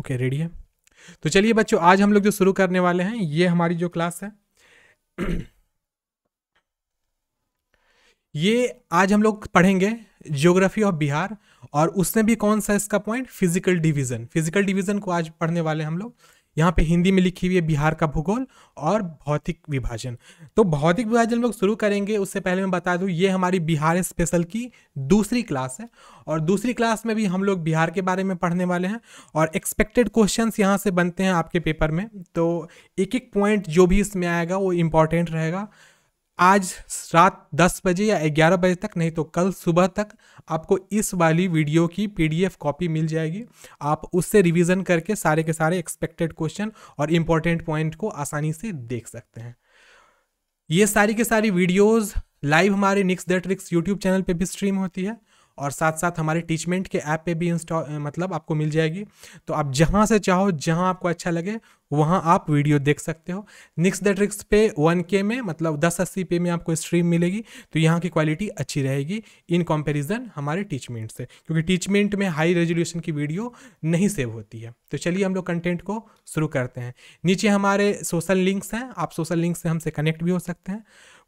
Okay ready है तो चलिए बच्चों आज हम लोग जो शुरू करने वाले हैं ये हमारी जो क्लास है ये आज हम लोग पढ़ेंगे ज्योग्राफी ऑफ बिहार और उसमें भी कौन सा इसका point physical division physical division को आज पढ़ने वाले हम लोग यहाँ पे हिंदी में लिखी हुई है बिहार का भूगोल और भौतिक विभाजन तो भौतिक विभाजन लोग शुरू करेंगे उससे पहले मैं बता दूँ ये हमारी बिहार स्पेशल की दूसरी क्लास है और दूसरी क्लास में भी हम लोग बिहार के बारे में पढ़ने वाले हैं और एक्सपेक्टेड क्वेश्चंस यहाँ से बनते हैं आपके पेपर में तो एक एक पॉइंट जो भी इसमें आएगा वो इम्पॉर्टेंट रहेगा आज रात 10 बजे या 11 बजे तक नहीं तो कल सुबह तक आपको इस वाली वीडियो की पीडीएफ कॉपी मिल जाएगी आप उससे रिवीजन करके सारे के सारे एक्सपेक्टेड क्वेश्चन और इम्पोर्टेंट पॉइंट को आसानी से देख सकते हैं ये सारी के सारी वीडियोज़ लाइव हमारे Nix the Tricks YouTube channel पर भी स्ट्रीम होती है और साथ साथ हमारे टीचमेंट के ऐप पे भी इंस्टॉल मतलब आपको मिल जाएगी तो आप जहाँ से चाहो जहाँ आपको अच्छा लगे वहाँ आप वीडियो देख सकते हो निक्स द ट्रिक्स पे वन के में मतलब दस अस्सी पे में आपको स्ट्रीम मिलेगी तो यहाँ की क्वालिटी अच्छी रहेगी इन कंपैरिजन हमारे टीचमेंट से क्योंकि टीचमेंट में हाई रेजोल्यूशन की वीडियो नहीं सेव होती है तो चलिए हम लोग कंटेंट को शुरू करते हैं नीचे हमारे सोशल लिंक्स हैं आप सोशल लिंक से हमसे कनेक्ट भी हो सकते हैं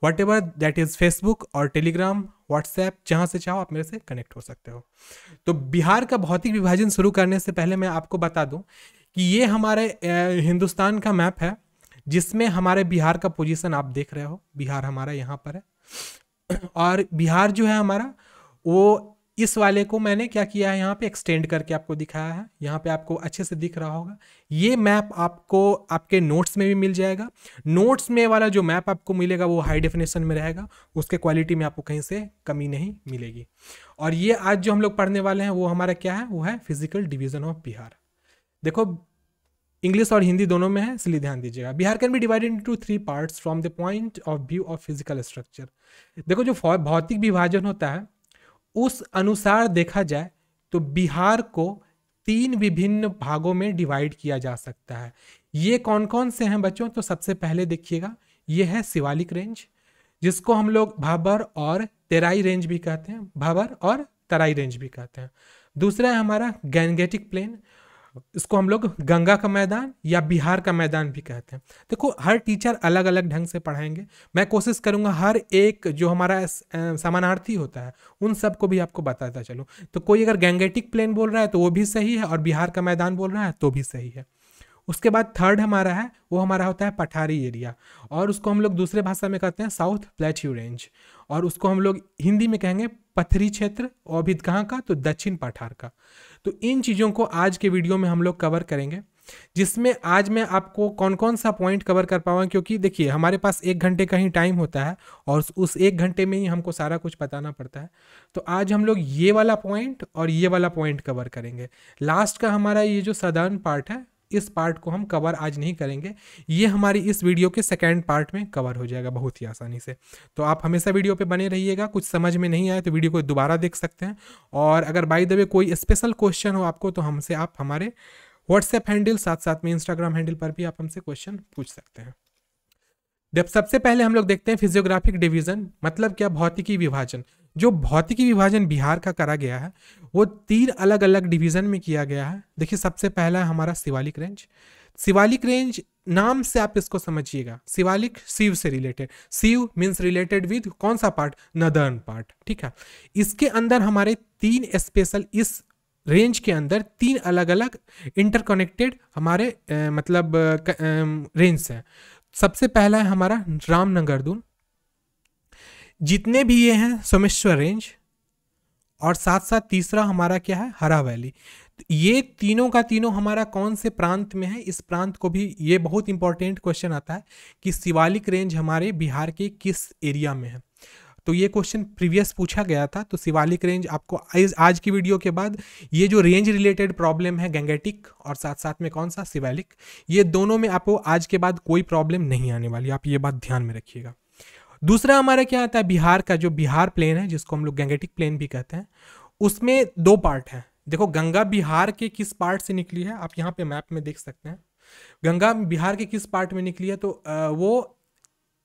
whatever that is Facebook और टेलीग्राम व्हाट्सएप जहाँ से चाहो आप मेरे से कनेक्ट हो सकते हो तो बिहार का भौतिक विभाजन शुरू करने से पहले मैं आपको बता दूँ कि ये हमारे हिंदुस्तान का मैप है जिसमें हमारे बिहार का पोजीशन आप देख रहे हो बिहार हमारा यहाँ पर है और बिहार जो है हमारा वो इस वाले को मैंने क्या किया है यहाँ पे एक्सटेंड करके आपको दिखाया है यहाँ पे आपको अच्छे से दिख रहा होगा ये मैप आपको आपके नोट्स में भी मिल जाएगा नोट्स में वाला जो मैप आपको मिलेगा वो हाई डेफिनेशन में रहेगा उसके क्वालिटी में आपको कहीं से कमी नहीं मिलेगी और ये आज जो हम लोग पढ़ने वाले हैं वो हमारा क्या है वो है फिजिकल डिविजन ऑफ बिहार देखो इंग्लिश और हिंदी दोनों में है इसलिए ध्यान दीजिएगा Bihar can be divided into three parts from the point of view of physical structure देखो जो भौतिक विभाजन होता है उस अनुसार देखा जाए तो बिहार को तीन विभिन्न भागों में डिवाइड किया जा सकता है ये कौन कौन से हैं बच्चों तो सबसे पहले देखिएगा ये है शिवालिक रेंज जिसको हम लोग भाबर और तेराई रेंज भी कहते हैं भाबर और तराई रेंज भी कहते हैं दूसरा है हमारा गैंगेटिक प्लेन इसको हम लोग गंगा का मैदान या बिहार का मैदान भी कहते हैं देखो हर टीचर अलग अलग ढंग से पढ़ाएंगे मैं कोशिश करूँगा हर एक जो हमारा समानार्थी होता है उन सबको भी आपको बताता चलूँ तो कोई अगर गैंगेटिक प्लेन बोल रहा है तो वो भी सही है और बिहार का मैदान बोल रहा है तो भी सही है उसके बाद थर्ड हमारा है वो हमारा होता है पठारी एरिया और उसको हम लोग दूसरे भाषा में कहते हैं साउथ प्लेट्यू रेंज और उसको हम लोग हिंदी में कहेंगे पथरी क्षेत्र और भी कहाँ का तो दक्षिण पठार का तो इन चीज़ों को आज के वीडियो में हम लोग कवर करेंगे जिसमें आज मैं आपको कौन कौन सा पॉइंट कवर कर पाऊँ क्योंकि देखिए हमारे पास एक घंटे का ही टाइम होता है और उस एक घंटे में ही हमको सारा कुछ बताना पड़ता है तो आज हम लोग ये वाला पॉइंट और ये वाला पॉइंट कवर करेंगे लास्ट का हमारा ये जो सदर्न पार्ट है इस पार्ट को हम कवर आज नहीं करेंगे ये हमारी इस वीडियो के सेकेंड पार्ट में कवर हो जाएगा बहुत ही आसानी से तो आप हमेशा वीडियो पर बने रहिएगा कुछ समझ में नहीं आए तो वीडियो को दोबारा देख सकते हैं और अगर बाई द वे कोई स्पेशल क्वेश्चन हो आपको तो हमसे आप हमारे व्हाट्सएप हैंडल साथ साथ में इंस्टाग्राम हैंडल पर भी आप हमसे क्वेश्चन पूछ सकते हैं जब सबसे पहले हम लोग देखते हैं फिजियोग्राफिक डिवीजन मतलब क्या भौतिकी विभाजन जो भौतिकी विभाजन बिहार का करा गया है वो तीन अलग अलग डिवीज़न में किया गया है देखिए सबसे पहला है हमारा शिवालिक रेंज शिवालिक रेंज नाम से आप इसको समझिएगा शिवालिक शिव से related Shiv means related with कौन सा पार्ट नदर्न पार्ट ठीक है इसके अंदर हमारे तीन स्पेशल इस रेंज के अंदर तीन अलग अलग इंटरकनेक्टेड हमारे ए, मतलब रेंज हैं सबसे पहला है हमारा रामनगर दून जितने भी ये हैं सोमेश्वर रेंज और साथ साथ तीसरा हमारा क्या है हरा वैली ये तीनों का तीनों हमारा कौन से प्रांत में है इस प्रांत को भी ये बहुत इंपॉर्टेंट क्वेश्चन आता है कि शिवालिक रेंज हमारे बिहार के किस एरिया में है तो ये क्वेश्चन प्रीवियस पूछा गया था तो शिवालिक रेंज आपको आज, आज की वीडियो के बाद ये जो रेंज रिलेटेड प्रॉब्लम है गैंगेटिक और साथ साथ में कौन सा शिवालिक ये दोनों में आपको आज के बाद कोई प्रॉब्लम नहीं आने वाली आप ये बात ध्यान में रखिएगा दूसरा हमारा क्या आता है बिहार का जो बिहार प्लेन है जिसको हम लोग गंगेटिक प्लेन भी कहते हैं उसमें दो पार्ट हैं देखो गंगा बिहार के किस पार्ट से निकली है आप यहाँ पे मैप में देख सकते हैं गंगा बिहार के किस पार्ट में निकली है तो वो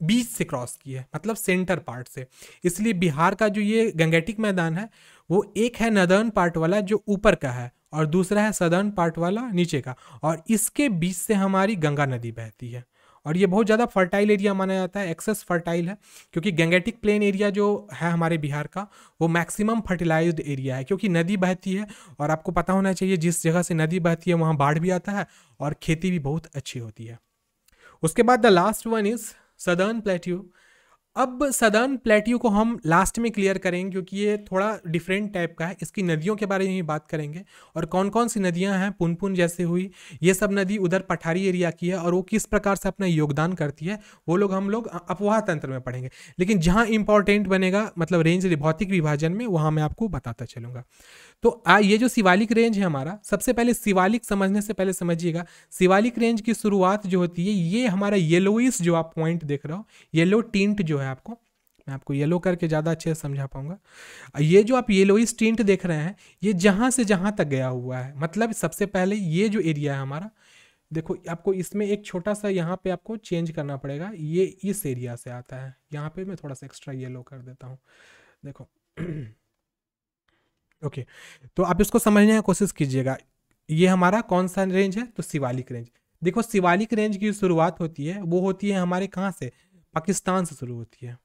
बीच से क्रॉस की है मतलब सेंटर पार्ट से इसलिए बिहार का जो ये गंगेटिक मैदान है वो एक है नदर्न पार्ट वाला जो ऊपर का है और दूसरा है सदर्न पार्ट वाला नीचे का और इसके बीच से हमारी गंगा नदी बहती है और ये बहुत ज़्यादा फर्टाइल एरिया माना जाता है एक्सेस फर्टाइल है क्योंकि गंगेटिक प्लेन एरिया जो है हमारे बिहार का वो मैक्सिमम फर्टिलाइज एरिया है क्योंकि नदी बहती है और आपको पता होना चाहिए जिस जगह से नदी बहती है वहाँ बाढ़ भी आता है और खेती भी बहुत अच्छी होती है उसके बाद the last one is southern plateau अब सदर्न प्लेट्यू को हम लास्ट में क्लियर करेंगे क्योंकि ये थोड़ा डिफरेंट टाइप का है इसकी नदियों के बारे में ही बात करेंगे और कौन कौन सी नदियां हैं पुनपुन जैसे हुई ये सब नदी उधर पठारी एरिया की है और वो किस प्रकार से अपना योगदान करती है वो लोग हम लोग अपवाह तंत्र में पढ़ेंगे लेकिन जहाँ इंपॉर्टेंट बनेगा मतलब रेंज भौतिक विभाजन में वहाँ मैं आपको बताता चलूँगा तो आ, ये जो शिवालिक रेंज है हमारा सबसे पहले शिवालिक समझने से पहले समझिएगा शिवालिक रेंज की शुरुआत जो होती है ये हमारा येलोइस जो आप पॉइंट देख रहे हो येलो टिंट जो है आपको मैं आपको येलो करके ज़्यादा अच्छे से समझा पाऊंगा ये जो आप येलोइस टिंट देख रहे हैं ये जहाँ से जहाँ तक गया हुआ है मतलब सबसे पहले ये जो एरिया है हमारा देखो आपको इसमें एक छोटा सा यहाँ पे आपको चेंज करना पड़ेगा ये इस एरिया से आता है यहाँ पे मैं थोड़ा सा एक्स्ट्रा येलो कर देता हूँ देखो ओके तो आप इसको समझने की कोशिश कीजिएगा ये हमारा कौन सा रेंज है तो शिवालिक रेंज देखो शिवालिक रेंज की शुरुआत होती है वो होती है हमारे कहाँ से पाकिस्तान से शुरू होती है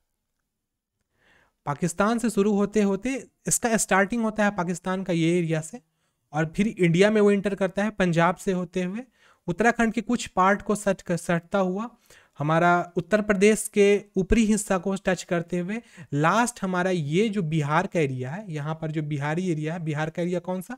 पाकिस्तान से शुरू होते होते इसका स्टार्टिंग होता है पाकिस्तान का ये एरिया से और फिर इंडिया में वो इंटर करता है पंजाब से होते हुए उत्तराखंड के कुछ पार्ट को सट सटता हुआ हमारा उत्तर प्रदेश के ऊपरी हिस्सा को टच करते हुए लास्ट हमारा ये जो बिहार का एरिया है यहाँ पर जो बिहारी एरिया है बिहार का एरिया कौन सा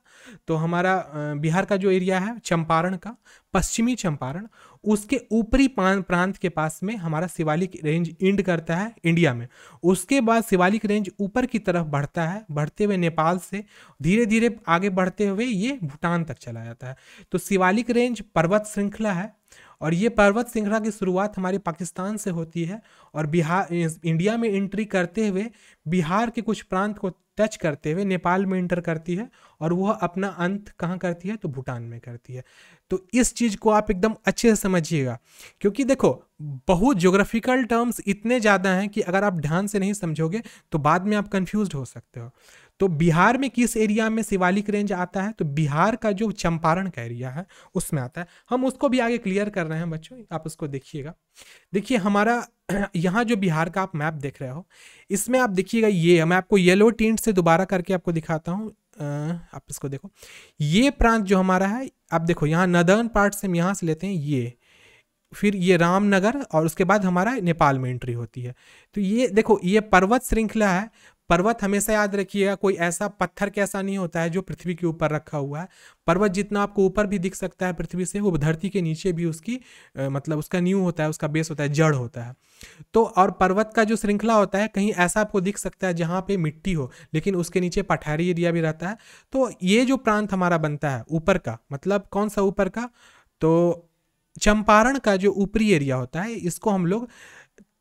तो हमारा बिहार का जो एरिया है चंपारण का पश्चिमी चंपारण उसके ऊपरी प्रांत के पास में हमारा शिवालिक रेंज इंड करता है इंडिया में उसके बाद शिवालिक रेंज ऊपर की तरफ बढ़ता है बढ़ते हुए नेपाल से धीरे धीरे आगे बढ़ते हुए ये भूटान तक चला जाता है तो शिवालिक रेंज पर्वत श्रृंखला है और ये पर्वत श्रृंखला की शुरुआत हमारे पाकिस्तान से होती है और बिहार इंडिया में एंट्री करते हुए बिहार के कुछ प्रांत को टच करते हुए नेपाल में इंटर करती है और वह अपना अंत कहाँ करती है तो भूटान में करती है तो इस चीज़ को आप एकदम अच्छे से समझिएगा क्योंकि देखो बहुत ज्योग्राफिकल टर्म्स इतने ज़्यादा हैं कि अगर आप ध्यान से नहीं समझोगे तो बाद में आप कन्फ्यूज हो सकते हो तो बिहार में किस एरिया में शिवालिक रेंज आता है तो बिहार का जो चंपारण का एरिया है उसमें आता है हम उसको भी आगे क्लियर कर रहे हैं बच्चों आप उसको देखिएगा देखिए हमारा यहाँ जो बिहार का आप मैप देख रहे हो इसमें आप देखिएगा ये मैं आपको येलो टेंट से दोबारा करके आपको दिखाता हूँ आप इसको देखो ये प्रांत जो हमारा है आप देखो यहाँ नदर्न पार्ट से हम यहाँ से लेते हैं ये फिर ये रामनगर और उसके बाद हमारा नेपाल में एंट्री होती है तो ये देखो ये पर्वत श्रृंखला है पर्वत हमेशा याद रखिएगा कोई ऐसा पत्थर कैसा नहीं होता है जो पृथ्वी के ऊपर रखा हुआ है पर्वत जितना आपको ऊपर भी दिख सकता है पृथ्वी से वो धरती के नीचे भी उसकी आ, मतलब उसका न्यू होता है उसका बेस होता है जड़ होता है तो और पर्वत का जो श्रृंखला होता है कहीं ऐसा आपको दिख सकता है जहाँ पे मिट्टी हो लेकिन उसके नीचे पठारी एरिया भी रहता है तो ये जो प्रांत हमारा बनता है ऊपर का मतलब कौन सा ऊपर का तो चंपारण का जो ऊपरी एरिया होता है इसको हम लोग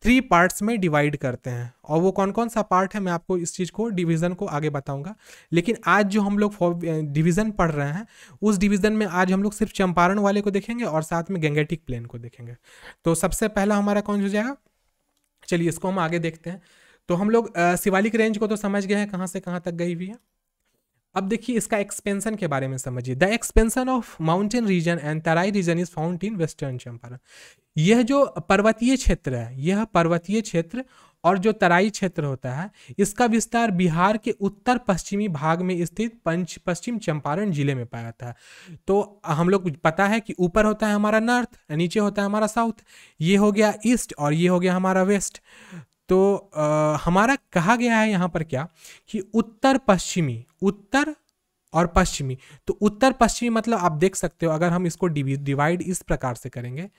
थ्री पार्ट्स में डिवाइड करते हैं और वो कौन कौन सा पार्ट है मैं आपको इस चीज़ को डिवीज़न को आगे बताऊंगा लेकिन आज जो हम लोग डिवीज़न पढ़ रहे हैं उस डिवीज़न में आज हम लोग सिर्फ चंपारण वाले को देखेंगे और साथ में गंगेटिक प्लेन को देखेंगे तो सबसे पहला हमारा कौन हो जाएगा चलिए इसको हम आगे देखते हैं तो हम लोग शिवालिक रेंज को तो समझ गए हैं कहाँ से कहाँ तक गई हुई है अब देखिए इसका एक्सपेंशन के बारे में समझिए the expansion of mountain region and Terai region is found in western Champaran यह जो पर्वतीय क्षेत्र है यह पर्वतीय क्षेत्र और जो तराई क्षेत्र होता है इसका विस्तार बिहार के उत्तर पश्चिमी भाग में स्थित पंच पश्चिम चंपारण जिले में पाया जाता है तो हम लोग पता है कि ऊपर होता है हमारा नॉर्थ नीचे होता है हमारा साउथ ये हो गया ईस्ट और ये हो गया हमारा वेस्ट तो आ, हमारा कहा गया है यहाँ पर क्या कि उत्तर पश्चिमी उत्तर और पश्चिमी तो उत्तर पश्चिमी मतलब आप देख सकते हो अगर हम इसको डिवाइड इस प्रकार से करेंगे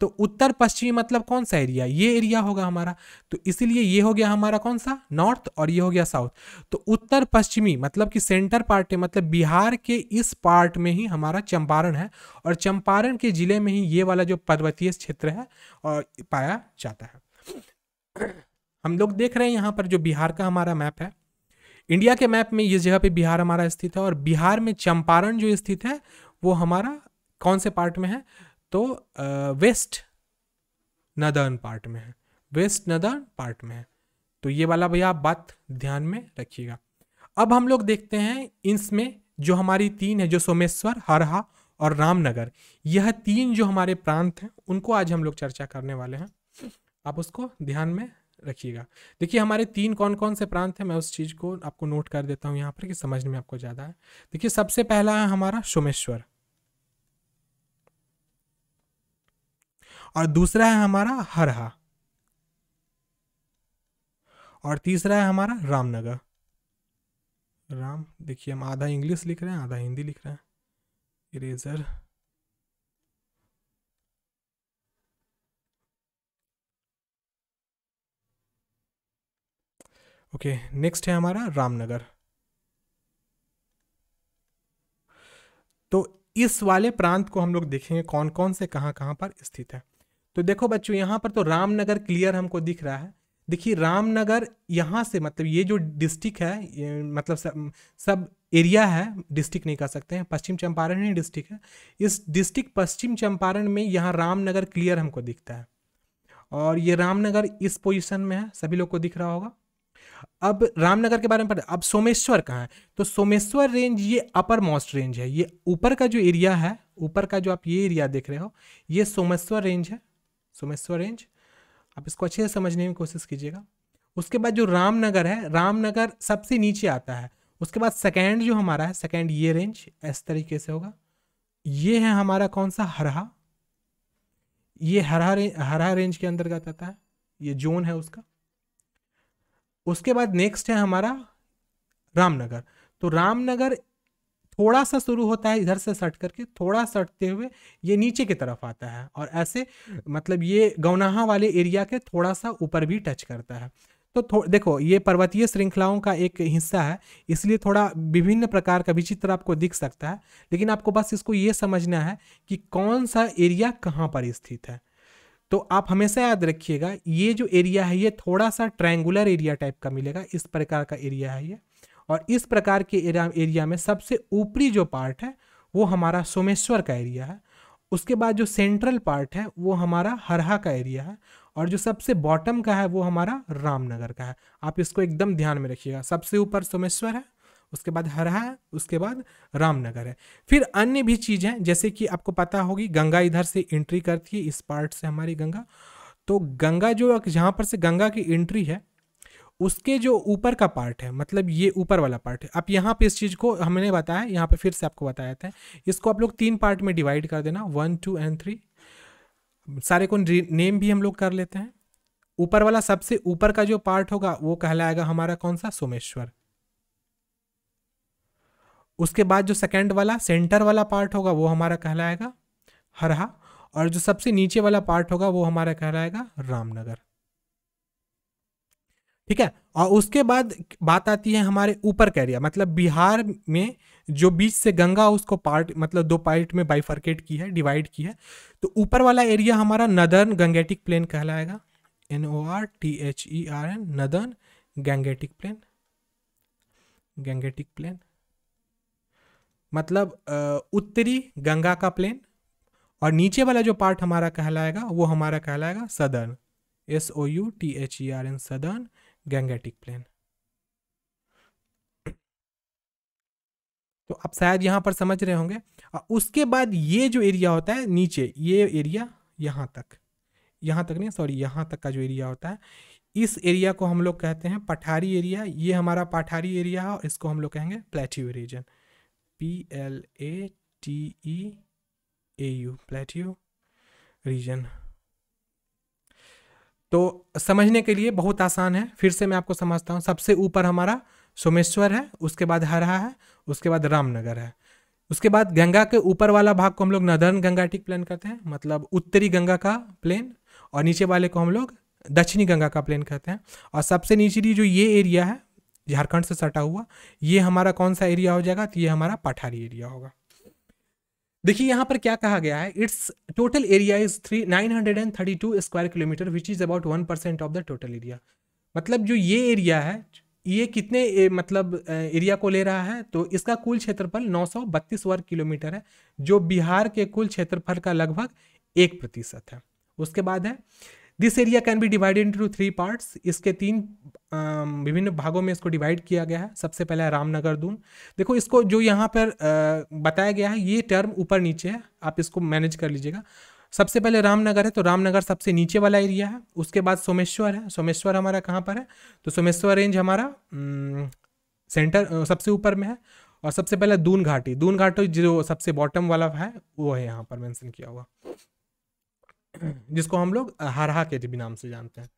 तो उत्तर पश्चिमी मतलब कौन सा एरिया ये एरिया होगा हमारा तो इसीलिए ये हो गया हमारा कौन सा नॉर्थ और ये हो गया साउथ तो उत्तर पश्चिमी मतलब कि सेंटर पार्ट है मतलब बिहार के इस पार्ट में ही हमारा चंपारण है और चंपारण के जिले में ही ये वाला जो पर्वतीय क्षेत्र है और पाया जाता है हम लोग देख रहे हैं यहाँ पर जो बिहार का हमारा मैप है इंडिया के मैप में ये जगह पे बिहार हमारा स्थित है और बिहार में चंपारण जो स्थित है वो हमारा कौन से पार्ट में है तो वेस्ट नदर्न पार्ट में है वेस्ट नदर्न पार्ट में है तो ये वाला भैया आप बात ध्यान में रखिएगा अब हम लोग देखते हैं इसमें जो हमारी तीन है जो सोमेश्वर हरहा और रामनगर यह तीन जो हमारे प्रांत हैं उनको आज हम लोग चर्चा करने वाले हैं आप उसको ध्यान में रखिएगा देखिए हमारे तीन कौन कौन से प्रांत हैं मैं उस चीज़ को आपको नोट कर देता हूँ यहाँ पर कि समझ में आपको ज़्यादा है देखिए सबसे पहला है हमारा सोमेश्वर और दूसरा है हमारा हरहा और तीसरा है हमारा रामनगर राम देखिए हम आधा इंग्लिश लिख रहे हैं आधा हिंदी लिख रहे हैं इरेजर ओके okay, नेक्स्ट है हमारा रामनगर तो इस वाले प्रांत को हम लोग देखेंगे कौन कौन से कहाँ कहाँ पर स्थित है तो देखो बच्चों यहां पर तो रामनगर क्लियर हमको दिख रहा है देखिए रामनगर यहां से मतलब ये जो डिस्ट्रिक्ट है मतलब सब सब एरिया है डिस्ट्रिक्ट नहीं कह सकते हैं पश्चिम चंपारण ही डिस्ट्रिक्ट है इस डिस्ट्रिक्ट पश्चिम चंपारण में यहाँ रामनगर क्लियर हमको दिखता है और ये रामनगर इस पोजिशन में है सभी लोग को दिख रहा होगा अब रामनगर के बारे में पता अब सोमेश्वर कहाँ है तो सोमेश्वर रेंज ये अपर मोस्ट रेंज है ये ऊपर का जो एरिया है ऊपर का जो आप ये एरिया देख रहे हो ये सोमेश्वर रेंज है सोमेश्वर रेंज आप इसको अच्छे से समझने की कोशिश कीजिएगा उसके बाद जो रामनगर है रामनगर सबसे नीचे आता है उसके बाद सेकेंड जो हमारा है सेकेंड ये रेंज इस तरीके से होगा ये है हमारा कौन सा हरहा ये हरहा रे, हरहा रेंज के अंतर्गत आता है ये जोन है उसका उसके बाद नेक्स्ट है हमारा रामनगर तो रामनगर थोड़ा सा शुरू होता है इधर से सट करके थोड़ा सटते हुए ये नीचे की तरफ आता है और ऐसे मतलब ये गौनाहा वाले एरिया के थोड़ा सा ऊपर भी टच करता है तो देखो ये पर्वतीय श्रृंखलाओं का एक हिस्सा है इसलिए थोड़ा विभिन्न प्रकार का विचित्र आपको दिख सकता है लेकिन आपको बस इसको ये समझना है कि कौन सा एरिया कहाँ पर स्थित है तो आप हमेशा याद रखिएगा ये जो एरिया है ये थोड़ा सा ट्रायंगुलर एरिया टाइप का मिलेगा इस प्रकार का एरिया है ये और इस प्रकार के एरिया में सबसे ऊपरी जो पार्ट है वो हमारा सोमेश्वर का एरिया है उसके बाद जो सेंट्रल पार्ट है वो हमारा हरहा का एरिया है और जो सबसे बॉटम का है वो हमारा रामनगर का है आप इसको एकदम ध्यान में रखिएगा सबसे ऊपर सोमेश्वर है उसके बाद हरहा है उसके बाद रामनगर है फिर अन्य भी चीज़ हैं जैसे कि आपको पता होगी गंगा इधर से एंट्री करती है इस पार्ट से हमारी गंगा तो गंगा जो जहाँ पर से गंगा की एंट्री है उसके जो ऊपर का पार्ट है मतलब ये ऊपर वाला पार्ट है आप यहाँ पे इस चीज़ को हमने बताया यहाँ पे फिर से आपको बताया था इसको आप लोग तीन पार्ट में डिवाइड कर देना वन टू एंड थ्री सारे को नेम भी हम लोग कर लेते हैं ऊपर वाला सबसे ऊपर का जो पार्ट होगा वो कहलाएगा हमारा कौन सा सोमेश्वर उसके बाद जो सेकेंड वाला सेंटर वाला पार्ट होगा वो हमारा कहलाएगा हरहा और जो सबसे नीचे वाला पार्ट होगा वो हमारा कहलाएगा रामनगर ठीक है और उसके बाद बात आती है हमारे ऊपर का एरिया मतलब बिहार में जो बीच से गंगा उसको पार्ट मतलब दो पार्ट में बाइफर्केट की है डिवाइड की है तो ऊपर वाला एरिया हमारा नदर्न गंगेटिक प्लेन कहलाएगा N O R T H E R N northern Gangetic plain Gangetic plain मतलब उत्तरी गंगा का प्लेन और नीचे वाला जो पार्ट हमारा कहलाएगा वो हमारा कहलाएगा southern S O U T H E R N southern Gangetic plain तो आप शायद यहाँ पर समझ रहे होंगे और उसके बाद ये जो एरिया होता है नीचे ये एरिया यहाँ तक यहाँ तक नहीं सॉरी यहाँ तक का जो एरिया होता है इस एरिया को हम लोग कहते हैं पठारी एरिया ये हमारा पठारी एरिया है और इसको हम लोग कहेंगे plateau region P L A T E A U plateau region तो समझने के लिए बहुत आसान है फिर से मैं आपको समझता हूँ सबसे ऊपर हमारा सोमेश्वर है उसके बाद हरहा है उसके बाद रामनगर है उसके बाद गंगा के ऊपर वाला भाग को हम लोग नदर्न गंगा टिक प्लेन कहते हैं मतलब उत्तरी गंगा का प्लेन और नीचे वाले को हम लोग दक्षिणी गंगा का प्लेन कहते हैं और सबसे नीचे जो ये एरिया है झारखंड से सटा हुआ ये हमारा कौन सा एरिया हो जाएगा तो ये हमारा पठारी एरिया होगा देखिए यहाँ पर क्या कहा गया है it's total area is three nine hundred and thirty two square kilometre which is about one percent of the total area मतलब जो ये एरिया है ये कितने ए, मतलब एरिया को ले रहा है तो इसका कुल क्षेत्रफल नौ सौ बत्तीस वर्ग किलोमीटर है जो बिहार के कुल क्षेत्रफल का लगभग एक प्रतिशत है उसके बाद है this area can be divided into three parts इसके तीन विभिन्न भागों में इसको डिवाइड किया गया है सबसे पहले रामनगर दून देखो इसको जो यहाँ पर बताया गया है ये टर्म ऊपर नीचे है आप इसको मैनेज कर लीजिएगा सबसे पहले रामनगर है तो रामनगर सबसे नीचे वाला एरिया है उसके बाद सोमेश्वर है सोमेश्वर हमारा कहाँ पर है तो सोमेश्वर रेंज हमारा सेंटर सबसे ऊपर में है और सबसे पहले दून घाटी दून घाटी जो सबसे बॉटम वाला है वो है यहाँ पर मेंशन किया हुआ जिसको हम लोग हरहा के भी नाम से जानते हैं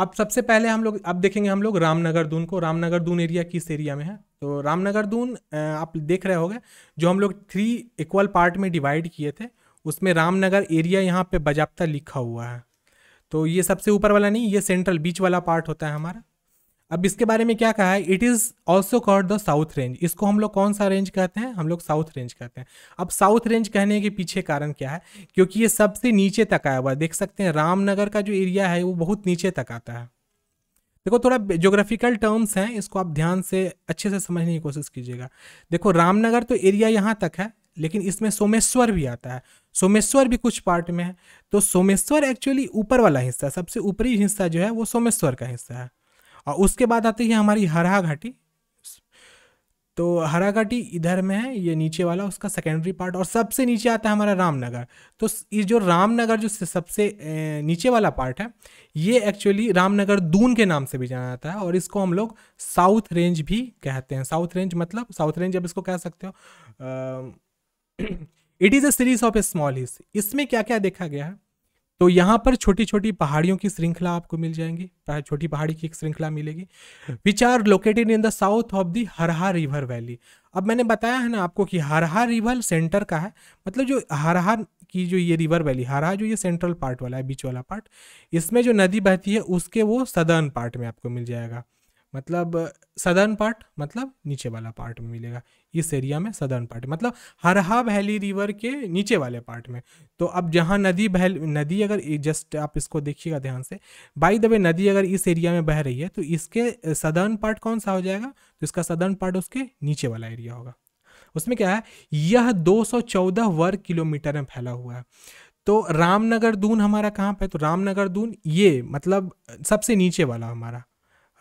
अब सबसे पहले हम लोग अब देखेंगे हम लोग रामनगर दून को रामनगर दून एरिया किस एरिया में है तो रामनगर दून आप देख रहे होंगे जो हम लोग थ्री इक्वल पार्ट में डिवाइड किए थे उसमें रामनगर एरिया यहाँ पे बजाबता लिखा हुआ है तो ये सबसे ऊपर वाला नहीं ये सेंट्रल बीच वाला पार्ट होता है हमारा अब इसके बारे में क्या कहा है it is also called the south range इसको हम लोग कौन सा रेंज कहते हैं हम लोग साउथ रेंज कहते हैं अब साउथ रेंज कहने के पीछे कारण क्या है क्योंकि ये सबसे नीचे तक आया हुआ है देख सकते हैं रामनगर का जो एरिया है वो बहुत नीचे तक आता है देखो थोड़ा जोग्राफिकल टर्म्स हैं इसको आप ध्यान से अच्छे से समझने की कोशिश कीजिएगा देखो रामनगर तो एरिया यहाँ तक है लेकिन इसमें सोमेश्वर भी आता है सोमेश्वर भी कुछ पार्ट में है तो सोमेश्वर एक्चुअली ऊपर वाला हिस्सा सबसे ऊपरी हिस्सा जो है वो सोमेश्वर का हिस्सा है और उसके बाद आती है हमारी हरा घाटी तो हरा घाटी इधर में है ये नीचे वाला उसका सेकेंडरी पार्ट और सबसे नीचे आता है हमारा रामनगर तो ये जो रामनगर जो सबसे नीचे वाला पार्ट है ये एक्चुअली रामनगर दून के नाम से भी जाना जाता है और इसको हम लोग साउथ रेंज भी कहते हैं साउथ रेंज मतलब साउथ रेंज अब इसको कह सकते हो it is a series of a small hills इसमें क्या क्या देखा गया है तो यहाँ पर छोटी छोटी पहाड़ियों की श्रृंखला आपको मिल जाएंगी छोटी पहाड़ी की एक श्रृंखला मिलेगी which are located in the south of the Harha river valley अब मैंने बताया है ना आपको कि हरहा रिवर सेंटर का है मतलब जो हरहा की जो ये रिवर वैली हरहा जो ये सेंट्रल पार्ट वाला है बीच वाला पार्ट इसमें जो नदी बहती है उसके वो सदर्न पार्ट में आपको मिल जाएगा मतलब सदर्न पार्ट मतलब नीचे वाला पार्ट में मिलेगा इस एरिया में सदर्न पार्ट मतलब हरहा वैली रिवर के नीचे वाले पार्ट में तो अब जहाँ नदी बह नदी अगर जस्ट आप इसको देखिएगा ध्यान से बाई द वे नदी अगर इस एरिया में बह रही है तो इसके सदर्न पार्ट कौन सा हो जाएगा तो इसका सदर्न पार्ट उसके नीचे वाला एरिया होगा उसमें क्या है यह 214 वर्ग किलोमीटर में फैला हुआ है तो रामनगर दून हमारा कहाँ है तो रामनगर दून ये मतलब सबसे नीचे वाला हमारा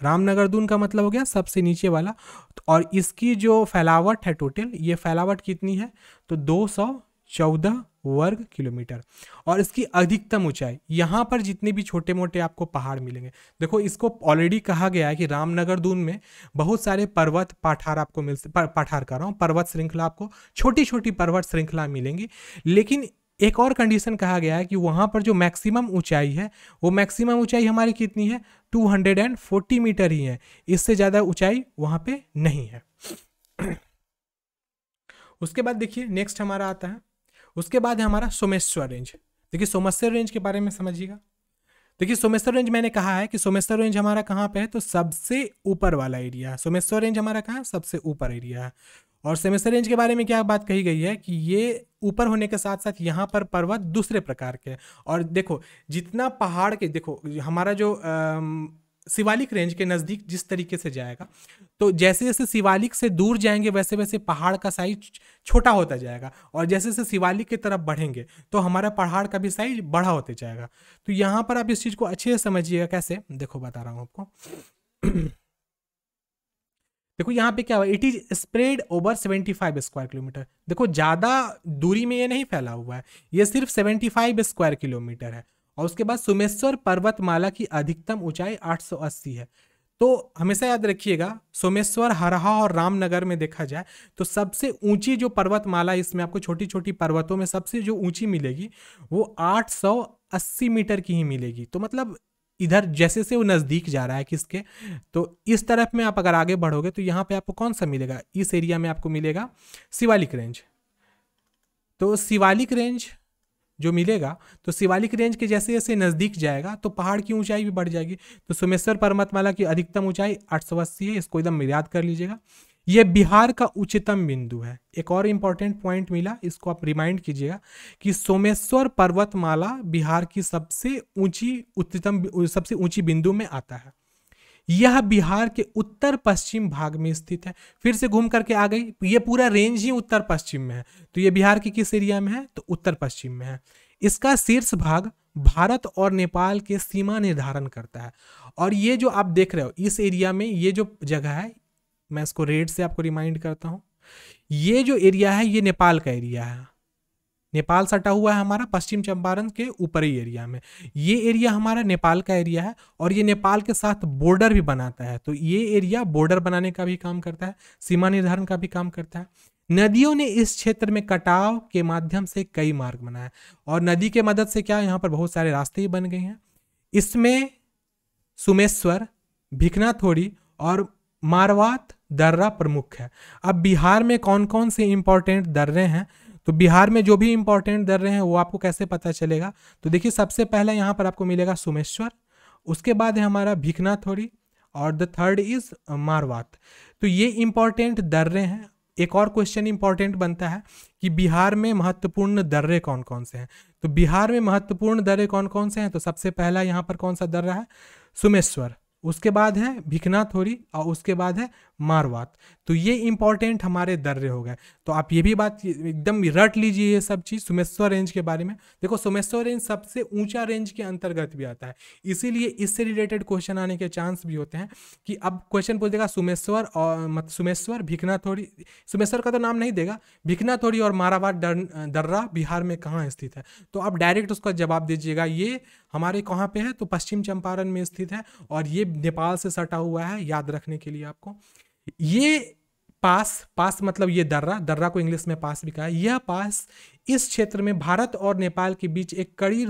रामनगर दून का मतलब हो गया सबसे नीचे वाला तो और इसकी जो फैलावट है टोटल ये फैलावट कितनी है तो दो सौ चौदह वर्ग किलोमीटर और इसकी अधिकतम ऊंचाई यहाँ पर जितने भी छोटे मोटे आपको पहाड़ मिलेंगे देखो इसको ऑलरेडी कहा गया है कि रामनगर दून में बहुत सारे पर्वत पाठार आपको मिल पाठार कर रहा हूँ पर्वत श्रृंखला आपको छोटी छोटी पर्वत श्रृंखला मिलेंगी लेकिन एक और कंडीशन कहा गया है कि वहाँ पर जो मैक्सिमम ऊंचाई है वो मैक्सिमम ऊंचाई हमारी कितनी है 240 मीटर ही है इससे ज़्यादा ऊंचाई वहाँ पे नहीं है उसके बाद देखिए नेक्स्ट हमारा आता है उसके बाद है हमारा सोमेश्वर रेंज देखिए सोमेश्वर रेंज के बारे में समझिएगा देखिए सोमेश्वर रेंज मैंने कहा है कि सोमेश्वर रेंज हमारा कहाँ पे है तो सबसे ऊपर वाला एरिया है सोमेश्वर रेंज हमारा कहाँ है सबसे ऊपर एरिया है और सेमेस्टर रेंज के बारे में क्या बात कही गई है कि ये ऊपर होने के साथ साथ यहाँ पर पर्वत दूसरे प्रकार के और देखो जितना पहाड़ के देखो हमारा जो शिवालिक रेंज के नज़दीक जिस तरीके से जाएगा तो जैसे जैसे शिवालिक से दूर जाएंगे वैसे वैसे पहाड़ का साइज छोटा होता जाएगा और जैसे जैसे शिवालिक की तरफ बढ़ेंगे तो हमारा पहाड़ का भी साइज बड़ा होते जाएगा तो यहाँ पर आप इस चीज़ को अच्छे से समझिएगा कैसे देखो बता रहा हूँ आपको देखो यहाँ पे क्या हुआ it is spread over 75 square kilometre देखो ज़्यादा दूरी में ये नहीं फैला हुआ है ये सिर्फ 75 स्क्वायर किलोमीटर है और उसके बाद सोमेश्वर पर्वतमाला की अधिकतम ऊंचाई 880 है तो हमेशा याद रखिएगा सोमेश्वर हरहा और रामनगर में देखा जाए तो सबसे ऊंची जो पर्वतमाला इसमें आपको छोटी छोटी पर्वतों में सबसे जो ऊंची मिलेगी वो 880 मीटर की ही मिलेगी तो मतलब इधर जैसे से वो नज़दीक जा रहा है किसके तो इस तरफ में आप अगर आगे बढ़ोगे तो यहाँ पे आपको कौन सा मिलेगा इस एरिया में आपको मिलेगा शिवालिक रेंज तो शिवालिक रेंज जो मिलेगा तो शिवालिक रेंज के जैसे जैसे नज़दीक जाएगा तो पहाड़ की ऊंचाई भी बढ़ जाएगी तो सोमेश्वर पर्वतमाला की अधिकतम ऊंचाई आठ है इसको एकदम याद कर लीजिएगा यह बिहार का उच्चतम बिंदु है एक और इंपॉर्टेंट पॉइंट मिला इसको आप रिमाइंड कीजिएगा कि सोमेश्वर पर्वतमाला बिहार की सबसे ऊंची उच्चतम सबसे ऊंची बिंदु में आता है यह बिहार के उत्तर पश्चिम भाग में स्थित है फिर से घूम करके आ गई ये पूरा रेंज ही उत्तर पश्चिम में है तो ये बिहार के किस एरिया में है तो उत्तर पश्चिम में है इसका शीर्ष भाग भारत और नेपाल के सीमा निर्धारण करता है और ये जो आप देख रहे हो इस एरिया में ये जो जगह है मैं इसको रेड से आपको रिमाइंड करता हूँ ये जो एरिया है ये नेपाल का एरिया है नेपाल सटा हुआ है हमारा पश्चिम चंपारण के ऊपरी एरिया में ये एरिया हमारा नेपाल का एरिया है और ये नेपाल के साथ बॉर्डर भी बनाता है तो ये एरिया बॉर्डर बनाने का भी काम करता है सीमा निर्धारण का भी काम करता है नदियों ने इस क्षेत्र में कटाव के माध्यम से कई मार्ग बनाए और नदी के मदद से क्या यहाँ पर बहुत सारे रास्ते ही बन गए हैं इसमें सुमेश्वर थोड़ी और मारवात दर्रा प्रमुख है अब बिहार में कौन कौन से इम्पोर्टेंट दर्रे हैं तो बिहार में जो भी इम्पोर्टेंट दर्रे हैं वो आपको कैसे पता चलेगा तो देखिए सबसे पहले यहाँ पर आपको मिलेगा सोमेश्वर उसके बाद है हमारा भिकना थोड़ी और द थर्ड इज मारवात तो ये इम्पोर्टेंट दर्रे हैं एक और क्वेश्चन इंपॉर्टेंट बनता है कि बिहार में महत्वपूर्ण दर्रे कौन कौन से हैं तो बिहार में महत्वपूर्ण दर्रे कौन कौन से हैं तो सबसे पहला यहाँ पर कौन सा दर्रा है सुमेश्वर उसके बाद है थोड़ी और उसके बाद है मारवात तो ये इंपॉर्टेंट हमारे दर्रे हो गए तो आप ये भी बात एकदम रट लीजिए ये सब चीज़ सुमेश्वर रेंज के बारे में देखो सुमेश्वर रेंज सबसे ऊंचा रेंज के अंतर्गत भी आता है इसीलिए इससे रिलेटेड क्वेश्चन आने के चांस भी होते हैं कि अब क्वेश्चन पूछ देगा सुमेश्वर और मत सुमेश्वर भिकना थोड़ी सुमेश्वर का तो नाम नहीं देगा भिकना थोड़ी और मारावार दर्रा बिहार में कहाँ स्थित है तो आप डायरेक्ट उसका जवाब दीजिएगा ये हमारे कहाँ पे है तो पश्चिम चंपारण में स्थित है और ये नेपाल से सटा हुआ है याद रखने के लिए आपको ये पास पास मतलब ये दर्रा दर्रा को इंग्लिश में पास भी कहा यह पास इस क्षेत्र में भारत और नेपाल के बीच एक कड़ी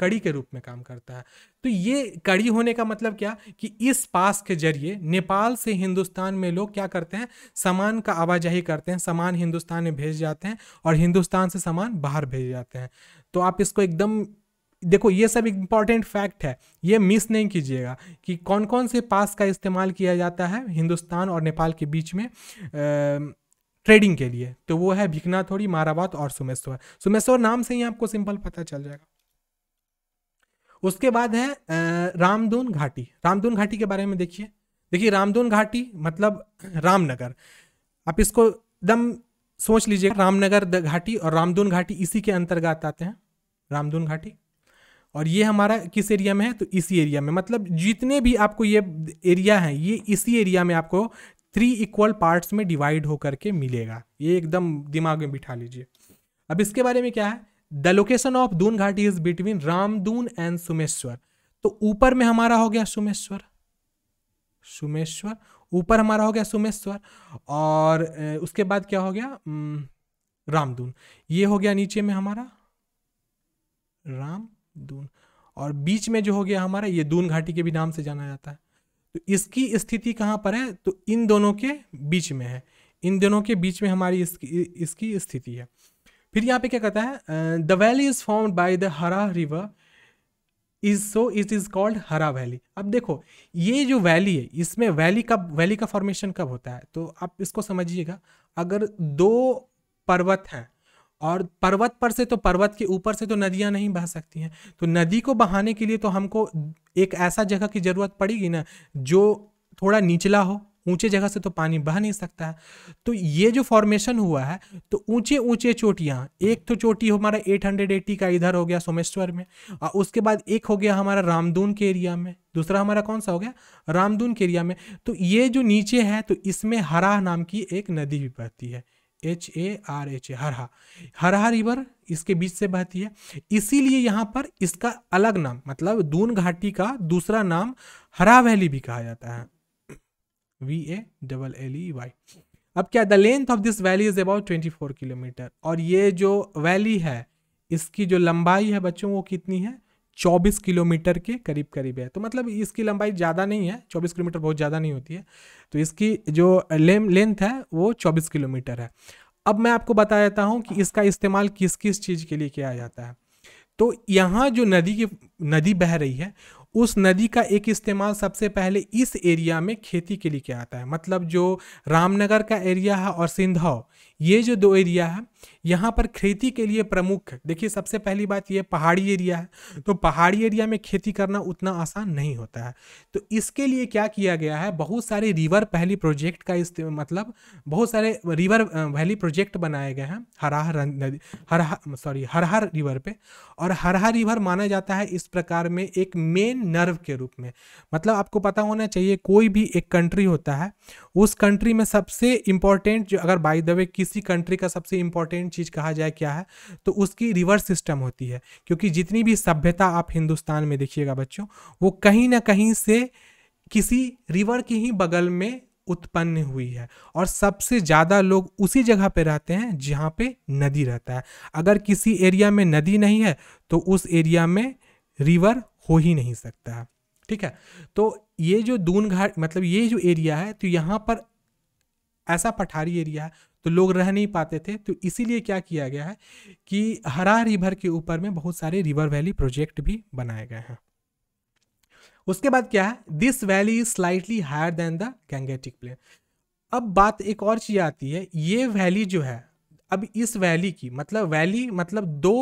कड़ी के रूप में काम करता है तो ये कड़ी होने का मतलब क्या कि इस पास के जरिए नेपाल से हिंदुस्तान में लोग क्या करते हैं सामान का आवाजाही करते हैं सामान हिंदुस्तान में भेज जाते हैं और हिंदुस्तान से सामान बाहर भेज जाते हैं तो आप इसको एकदम देखो ये सब इम्पॉर्टेंट फैक्ट है ये मिस नहीं कीजिएगा कि कौन कौन से पास का इस्तेमाल किया जाता है हिंदुस्तान और नेपाल के बीच में आ, ट्रेडिंग के लिए तो वो है भिकनाथोड़ी मारावात और सुमेश्वर सुमेश्वर नाम से ही आपको सिंपल पता चल जाएगा उसके बाद है रामधुन घाटी रामधुन घाटी के बारे में देखिए देखिए रामधुन घाटी मतलब रामनगर आप इसको एकदम सोच लीजिए रामनगर घाटी और रामधुन घाटी इसी के अंतर्गत आते हैं रामधुन घाटी और ये हमारा किस एरिया में है तो इसी एरिया में मतलब जितने भी आपको ये एरिया है ये इसी एरिया में आपको थ्री इक्वल पार्ट्स में डिवाइड होकर के मिलेगा ये एकदम दिमाग में बिठा लीजिए अब इसके बारे में क्या है द लोकेशन ऑफ दून घाटी is between Ramdoon and Someshwar तो ऊपर में हमारा हो गया सुमेश्वर सुमेश्वर ऊपर हमारा हो गया सुमेश्वर और उसके बाद क्या हो गया रामदून ये हो गया नीचे में हमारा राम दून और बीच में जो हो गया हमारा ये दून घाटी के भी नाम से जाना जाता है तो इसकी स्थिति कहाँ पर है तो इन दोनों के बीच में है इन दोनों के बीच में हमारी इसकी इसकी स्थिति है फिर यहाँ पे क्या कहता है the valley is form by the Hara river is so it is called Hara valley अब देखो ये जो वैली है इसमें वैली कब वैली का फॉर्मेशन कब होता है तो आप इसको समझिएगा अगर दो पर्वत हैं और पर्वत पर से तो पर्वत के ऊपर से तो नदियाँ नहीं बह सकती हैं तो नदी को बहाने के लिए तो हमको एक ऐसा जगह की ज़रूरत पड़ेगी ना जो थोड़ा निचला हो ऊंचे जगह से तो पानी बह नहीं सकता है तो ये जो फॉर्मेशन हुआ है तो ऊंचे ऊंचे चोटियाँ एक तो चोटी हमारा 880 का इधर हो गया सोमेश्वर में और उसके बाद एक हो गया हमारा रामदून के एरिया में दूसरा हमारा कौन सा हो गया रामदून के एरिया में तो ये जो नीचे है तो इसमें हरा नाम की एक नदी भी बहती है H A R H A Harha Harha river इसके बीच से बहती है इसीलिए यहाँ पर इसका अलग नाम मतलब दून घाटी का दूसरा नाम हरा वैली भी कहा जाता है V A double L E Y अब क्या the length of this valley is about twenty four kilometre और ये जो वैली है इसकी जो लंबाई है बच्चों वो कितनी है 24 किलोमीटर के करीब करीब है तो मतलब इसकी लंबाई ज़्यादा नहीं है 24 किलोमीटर बहुत ज़्यादा नहीं होती है तो इसकी जो लेम लेंथ है वो 24 किलोमीटर है अब मैं आपको बता देता हूँ कि इसका इस्तेमाल किस किस चीज़ के लिए किया जाता है तो यहाँ जो नदी की नदी बह रही है उस नदी का एक इस्तेमाल सबसे पहले इस एरिया में खेती के लिए किया जाता है मतलब जो रामनगर का एरिया है और सिंधौ ये जो दो एरिया है यहाँ पर खेती के लिए प्रमुख देखिए सबसे पहली बात यह पहाड़ी एरिया है तो पहाड़ी एरिया में खेती करना उतना आसान नहीं होता है तो इसके लिए क्या किया गया है बहुत सारे रिवर पहली प्रोजेक्ट का इस मतलब बहुत सारे रिवर वैली प्रोजेक्ट बनाए गए हैं हराहर नदी हरहा सॉरी हरहर रिवर पे और हरहर रिवर माना जाता है इस प्रकार में एक मेन नर्व के रूप में मतलब आपको पता होना चाहिए कोई भी एक कंट्री होता है उस कंट्री में सबसे इंपॉर्टेंट जो अगर बाय द वे किसी कंट्री का सबसे इंपॉर्टेंट चीज़ कहा जाए क्या है तो उसकी रिवर्स सिस्टम होती है क्योंकि जितनी भी सभ्यता आप हिंदुस्तान में देखिएगा बच्चों वो कहीं ना कहीं से किसी रिवर के ही बगल में उत्पन्न हुई है और सबसे ज़्यादा लोग उसी जगह पर रहते हैं जहाँ पे नदी रहता है अगर किसी एरिया में नदी नहीं है तो उस एरिया में रिवर हो ही नहीं सकता है ठीक है तो ये जो दून घाट मतलब ये जो एरिया है तो यहाँ पर ऐसा पठारी एरिया है तो लोग रह नहीं पाते थे तो इसीलिए क्या किया गया है कि हरा रिवर के ऊपर में बहुत सारे रिवर वैली प्रोजेक्ट भी बनाए गए हैं उसके बाद क्या है this valley is slightly higher than the Gangetic plain अब बात एक और चीज़ आती है ये वैली जो है अब इस वैली की मतलब वैली मतलब दो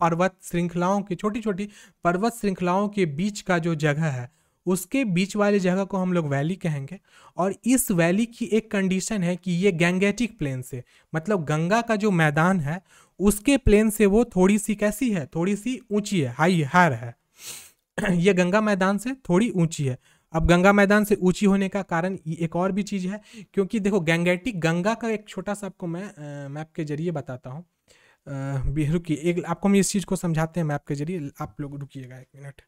पर्वत श्रृंखलाओं की छोटी छोटी पर्वत श्रृंखलाओं के बीच का जो जगह है उसके बीच वाले जगह को हम लोग वैली कहेंगे और इस वैली की एक कंडीशन है कि ये गैंगेटिक प्लेन से मतलब गंगा का जो मैदान है उसके प्लेन से वो थोड़ी सी कैसी है थोड़ी सी ऊंची है हाई हार है ये गंगा मैदान से थोड़ी ऊंची है अब गंगा मैदान से ऊंची होने का कारण एक और भी चीज़ है क्योंकि देखो गैंगेटिक गंगा का एक छोटा सा आपको मैं मैप के जरिए बताता हूँ भी रुकी एक आपको हम इस चीज़ को समझाते हैं मैप के जरिए आप लोग रुकिएगा एक मिनट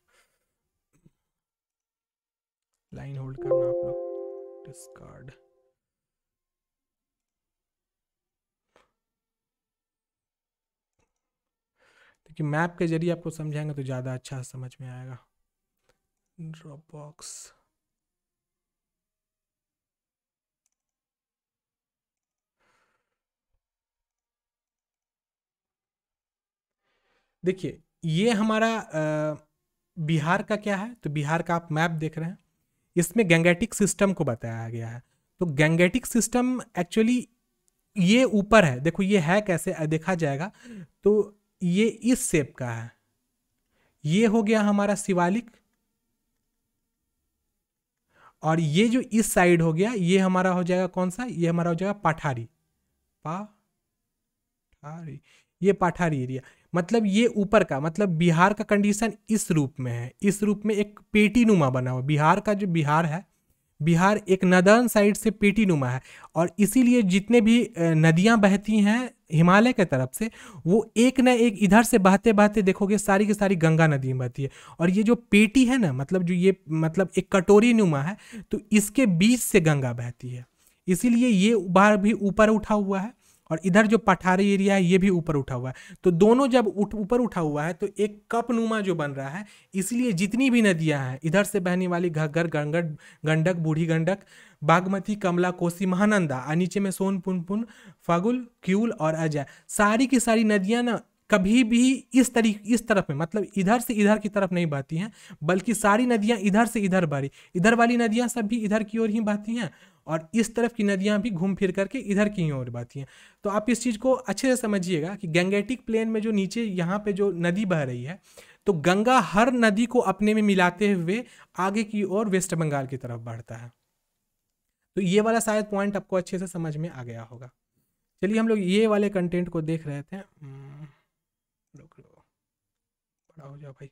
लाइन होल्ड करना आप लोग डिस्कार्ड देखिए मैप के जरिए आपको समझाएंगे तो ज़्यादा अच्छा समझ में आएगा ड्रॉप बॉक्स देखिए ये हमारा आ, बिहार का क्या है तो बिहार का आप मैप देख रहे हैं इसमें गैंगेटिक सिस्टम को बताया गया है तो गैंगेटिक सिस्टम एक्चुअली ये ऊपर है देखो ये है कैसे देखा जाएगा तो ये इस सेप का है ये हो गया हमारा शिवालिक और ये जो इस साइड हो गया ये हमारा हो जाएगा कौन सा ये हमारा हो जाएगा पाठारी पा ये पाठारी एरिया मतलब ये ऊपर का मतलब बिहार का कंडीशन इस रूप में है इस रूप में एक पेटी नुमा बना हुआ बिहार का जो बिहार है बिहार एक नदर्न साइड से पेटी नुमा है और इसीलिए जितने भी नदियाँ बहती हैं हिमालय के तरफ से वो एक ना एक इधर से बहते बहते देखोगे सारी की सारी गंगा नदी में बहती है और ये जो पेटी है ना मतलब जो ये मतलब एक कटोरी नुमा है तो इसके बीच से गंगा बहती है इसीलिए ये बार भी ऊपर उठा हुआ है और इधर जो पठारी एरिया है ये भी ऊपर उठा हुआ है तो दोनों जब उठ ऊपर उठा हुआ है तो एक कप नुमा जो बन रहा है इसलिए जितनी भी नदियां हैं इधर से बहने वाली घग्गर गंगट गंडक बूढ़ी गंडक बागमती कमला कोसी महानंदा और नीचे में सोन पुनपुन फागुल क्यूल और अजय सारी की सारी नदियां ना कभी भी इस तरी इस तरफ में मतलब इधर से इधर की तरफ नहीं बहती हैं बल्कि सारी नदियाँ इधर से इधर बारी इधर वाली नदियाँ सब भी इधर की ओर ही बहती हैं और इस तरफ की नदियाँ भी घूम फिर करके इधर की ओर बहती हैं तो आप इस चीज़ को अच्छे से समझिएगा कि गंगेटिक प्लेन में जो नीचे यहाँ पर जो नदी बह रही है तो गंगा हर नदी को अपने में मिलाते हुए आगे की ओर वेस्ट बंगाल की तरफ बढ़ता है तो ये वाला शायद पॉइंट आपको अच्छे से समझ में आ गया होगा चलिए हम लोग ये वाले कंटेंट को देख रहे थे खड़ा हो जाओ भाई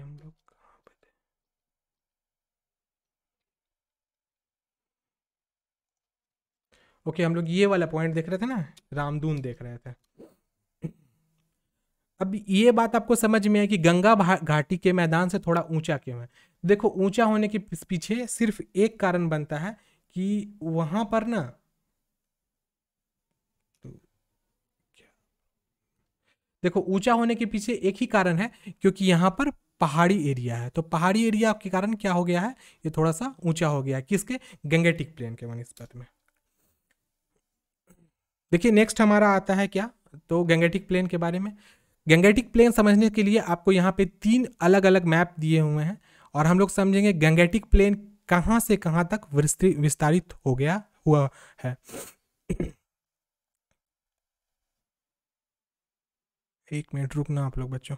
हम लोग कहाँ पे थे ओके हम लोग ये वाला पॉइंट देख रहे थे ना रामदून देख रहे थे अब ये बात आपको समझ में है कि गंगा घाटी के मैदान से थोड़ा ऊंचा क्यों है देखो ऊंचा होने के पीछे सिर्फ एक कारण बनता है कि वहां पर ना तो देखो ऊंचा होने के पीछे एक ही कारण है क्योंकि यहां पर पहाड़ी एरिया है तो पहाड़ी एरिया के कारण क्या हो गया है ये थोड़ा सा ऊंचा हो गया है किसके गंगेटिक प्लेन के बनस्पत में देखिए नेक्स्ट हमारा आता है क्या तो गंगेटिक प्लेन के बारे में गंगेटिक प्लेन समझने के लिए आपको यहाँ पे तीन अलग अलग मैप दिए हुए हैं और हम लोग समझेंगे गंगेटिक प्लेन कहाँ से कहाँ तक विस्तारित हो गया हुआ है एक मिनट रुकना आप लोग बच्चों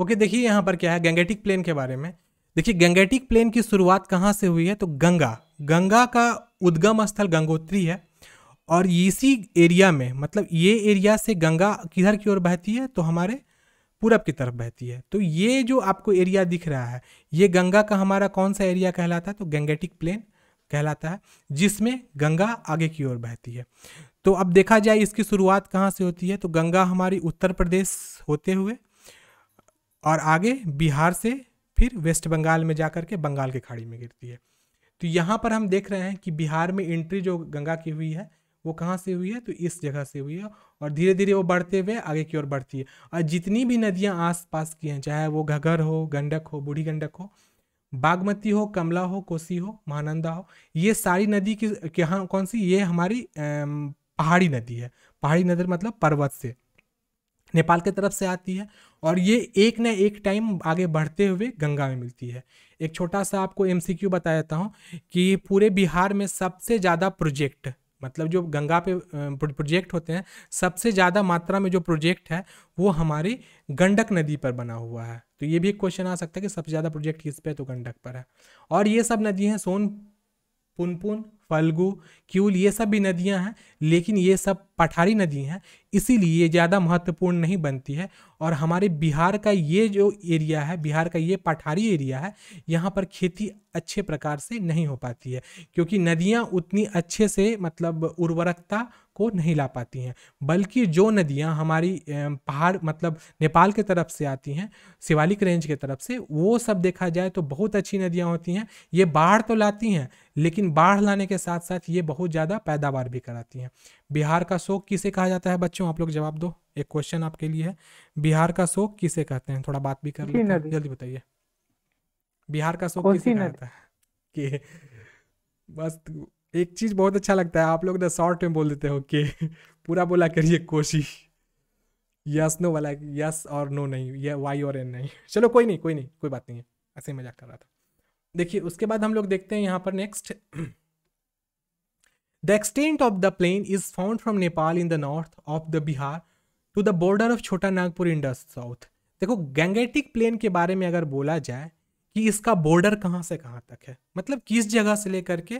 ओके देखिए यहाँ पर क्या है गंगेटिक प्लेन के बारे में देखिए गंगेटिक प्लेन की शुरुआत कहाँ से हुई है तो गंगा गंगा का उद्गम स्थल गंगोत्री है और इसी एरिया में मतलब ये एरिया से गंगा किधर की ओर बहती है तो हमारे पूरब की तरफ बहती है तो ये जो आपको एरिया दिख रहा है ये गंगा का हमारा कौन सा एरिया कहलाता है तो गंगेटिक प्लेन कहलाता है जिसमें गंगा आगे की ओर बहती है तो अब देखा जाए इसकी शुरुआत कहाँ से होती है तो गंगा हमारी उत्तर प्रदेश होते हुए और आगे बिहार से फिर वेस्ट बंगाल में जा कर के बंगाल की खाड़ी में गिरती है तो यहाँ पर हम देख रहे हैं कि बिहार में एंट्री जो गंगा की हुई है वो कहाँ से हुई है तो इस जगह से हुई है और धीरे धीरे वो बढ़ते हुए आगे की ओर बढ़ती है और जितनी भी नदियाँ आस पास की हैं चाहे वो घघर हो गंडक हो बूढ़ी गंडक हो बागमती हो कमला हो कोसी हो महानंदा हो ये सारी नदी की कहाँ कौन सी ये हमारी पहाड़ी नदी है पहाड़ी नदी मतलब पर्वत से नेपाल के तरफ से आती है और ये एक न एक टाइम आगे बढ़ते हुए गंगा में मिलती है एक छोटा सा आपको एम बता देता हूँ कि पूरे बिहार में सबसे ज़्यादा प्रोजेक्ट मतलब जो गंगा पे प्रोजेक्ट होते हैं सबसे ज़्यादा मात्रा में जो प्रोजेक्ट है वो हमारी गंडक नदी पर बना हुआ है तो ये भी एक क्वेश्चन आ सकता है कि सबसे ज़्यादा प्रोजेक्ट किस पे तो गंडक पर है और ये सब नदी हैं सोन पुनपुन फल्गु क्यूल ये सब भी नदियाँ हैं लेकिन ये सब पठारी नदी हैं इसीलिए ये ज़्यादा महत्वपूर्ण नहीं बनती है और हमारे बिहार का ये जो एरिया है बिहार का ये पठारी एरिया है यहाँ पर खेती अच्छे प्रकार से नहीं हो पाती है क्योंकि नदियाँ उतनी अच्छे से मतलब उर्वरकता को नहीं ला पाती हैं बल्कि जो नदियाँ हमारी पहाड़ मतलब नेपाल के तरफ से आती हैं शिवालिक रेंज के तरफ से वो सब देखा जाए तो बहुत अच्छी नदियाँ होती हैं ये बाढ़ तो लाती हैं लेकिन बाढ़ लाने के साथ साथ ये बहुत ज़्यादा पैदावार भी कराती हैं बिहार का शोक किसे कहा जाता है बच्चों आप लोग जवाब दो एक क्वेश्चन आपके लिए है बिहार का शोक किसे कहते हैं थोड़ा बात भी कर लेते जल्दी बताइए बिहार का शोक किसे कहता है कि बस एक चीज़ बहुत अच्छा लगता है आप लोग ना शॉर्ट में बोल देते हो कि पूरा बोला करिए कोशी यस नो वाला यस और नो नहीं ये वाई और एन नहीं चलो कोई नहीं कोई नहीं कोई बात नहीं है ऐसे ही मजाक कर रहा था देखिए उसके बाद हम लोग देखते हैं यहाँ पर next the extent of the plain is found from Nepal in the north of the Bihar to the border of Chota Nagpur in the south देखो गैंगेटिक प्लेन के बारे में अगर बोला जाए कि इसका बॉर्डर कहाँ से कहाँ तक है मतलब किस जगह से लेकर के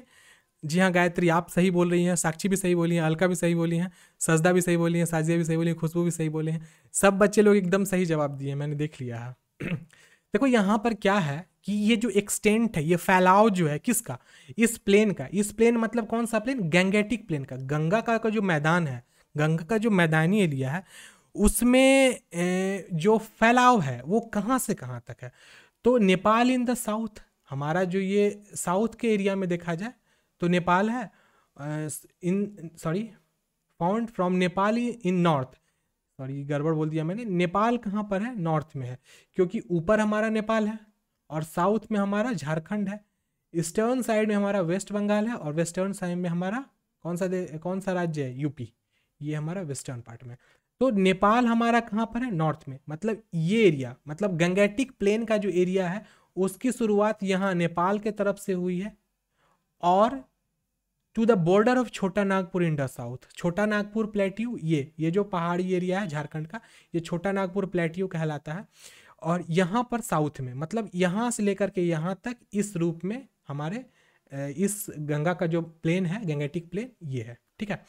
जी हाँ गायत्री आप सही बोल रही हैं साक्षी भी सही बोली हैं अलका भी सही बोली हैं सजदा भी सही बोली हैं साजिया भी सही बोली हैं खुशबू भी सही बोले हैं सब बच्चे लोग एकदम सही जवाब दिए मैंने देख लिया है देखो यहाँ पर क्या है कि ये जो एक्सटेंट है ये फैलाव जो है किसका इस प्लेन का इस प्लेन मतलब कौन सा प्लेन गंगेटिक प्लेन का गंगा का, का जो मैदान है गंगा का जो मैदानी एरिया है उसमें जो फैलाव है वो कहाँ से कहाँ तक है तो नेपाल इन द साउथ हमारा जो ये साउथ के एरिया में देखा जाए तो नेपाल है in sorry found from Nepal in north sorry गड़बड़ बोल दिया मैंने नेपाल कहाँ पर है नॉर्थ में है क्योंकि ऊपर हमारा नेपाल है और साउथ में हमारा झारखंड है ईस्टर्न साइड में हमारा वेस्ट बंगाल है और वेस्टर्न साइड में हमारा कौन सा कौन सा राज्य है यूपी ये हमारा वेस्टर्न पार्ट में तो नेपाल हमारा कहाँ पर है नॉर्थ में मतलब ये एरिया मतलब गंगेटिक प्लेन का जो एरिया है उसकी शुरुआत यहाँ नेपाल के तरफ से हुई है और to the border of Chota Nagpur in the south छोटा नागपुर प्लेट्यू ये ये जो पहाड़ी एरिया है झारखंड का ये छोटा नागपुर प्लेट्यू कहलाता है और यहाँ पर साउथ में मतलब यहाँ से लेकर के यहाँ तक इस रूप में हमारे इस गंगा का जो प्लेन है गंगेटिक प्लेन ये है ठीक है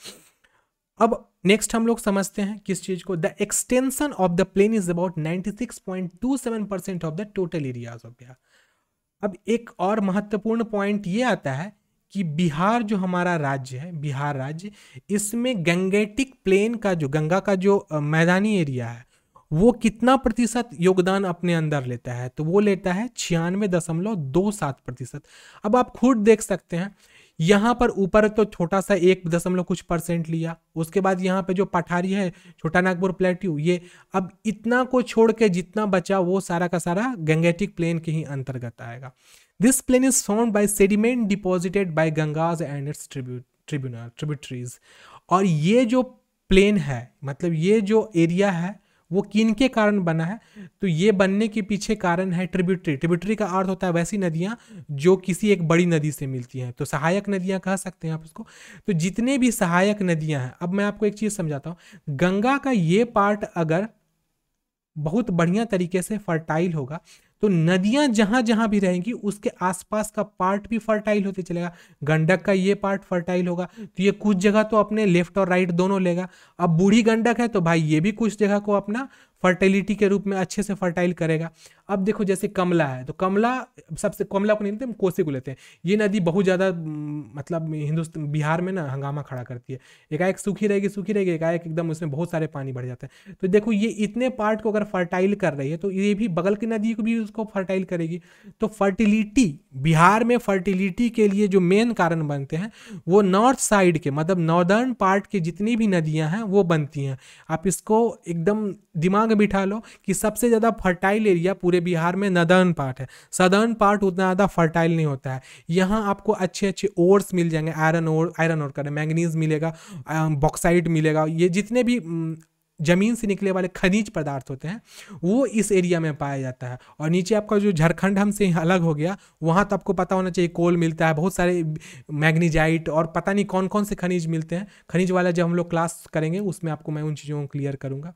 अब नेक्स्ट हम लोग समझते हैं किस चीज़ को the extension of the plain is about 96.27 percent of the total areas of Bihar अब एक और महत्वपूर्ण पॉइंट ये आता है कि बिहार जो हमारा राज्य है बिहार राज्य इसमें गंगेटिक प्लेन का जो गंगा का जो मैदानी एरिया है वो कितना प्रतिशत योगदान अपने अंदर लेता है तो वो लेता है छियानवे दशमलव दो सात प्रतिशत अब आप खुद देख सकते हैं यहाँ पर ऊपर तो छोटा सा एक दशमलव कुछ परसेंट लिया उसके बाद यहाँ पे जो पठारी है छोटा नागपुर प्लेट्यू ये अब इतना को छोड़ के जितना बचा वो सारा का सारा गंगेटिक प्लेन के ही अंतर्गत आएगा This plain is formed by sediment deposited by Gangas and its tribute, tribunal, tributaries. और ये जो प्लेन है मतलब ये जो एरिया है वो किन के कारण बना है तो ये बनने के पीछे कारण है ट्रिब्यूटरी ट्रिब्यूटरी का अर्थ होता है वैसी नदियाँ जो किसी एक बड़ी नदी से मिलती हैं तो सहायक नदियाँ कह सकते हैं आप उसको तो जितने भी सहायक नदियाँ हैं अब मैं आपको एक चीज़ समझाता हूँ गंगा का ये पार्ट अगर बहुत बढ़िया तरीके से फर्टाइल होगा तो नदियां जहां जहां भी रहेंगी उसके आसपास का पार्ट भी फर्टाइल होते चलेगा गंडक का ये पार्ट फर्टाइल होगा तो ये कुछ जगह तो अपने लेफ्ट और राइट दोनों लेगा अब बूढ़ी गंडक है तो भाई ये भी कुछ जगह को अपना फर्टिलिटी के रूप में अच्छे से फर्टाइल करेगा अब देखो जैसे कमला है तो कमला सबसे कमला को नहीं लेते हम कोसे को लेते हैं ये नदी बहुत ज़्यादा मतलब हिंदुस्तान बिहार में ना हंगामा खड़ा करती है एकाएक सूखी रहेगी सूखी रहेगी एकाएक एकदम उसमें बहुत सारे पानी बढ़ जाते हैं तो देखो ये इतने पार्ट को अगर फर्टाइल कर रही है तो ये भी बगल की नदी को भी उसको फर्टाइल करेगी तो फर्टिलिटी बिहार में फर्टिलिटी के लिए जो मेन कारण बनते हैं वो नॉर्थ साइड के मतलब नॉर्दर्न पार्ट के जितनी भी नदियाँ हैं वो बनती हैं आप इसको एकदम दिमाग दिमाग में बिठा लो कि सबसे ज़्यादा फर्टाइल एरिया पूरे बिहार में नदर्न पार्ट है सदर्न पार्ट उतना ज़्यादा फर्टाइल नहीं होता है यहाँ आपको अच्छे अच्छे ओर्स मिल जाएंगे आयरन ओर आयरन ओर करें मैंगनीज मिलेगा बॉक्साइड मिलेगा ये जितने भी ज़मीन से निकले वाले खनिज पदार्थ होते हैं वो इस एरिया में पाया जाता है और नीचे आपका जो झारखंड हमसे अलग हो गया वहाँ तो आपको पता होना चाहिए कोल मिलता है बहुत सारे मैग्नीजाइट और पता नहीं कौन कौन से खनिज मिलते हैं खनिज वाला जब हम लोग क्लास करेंगे उसमें आपको मैं उन चीज़ों को क्लियर करूँगा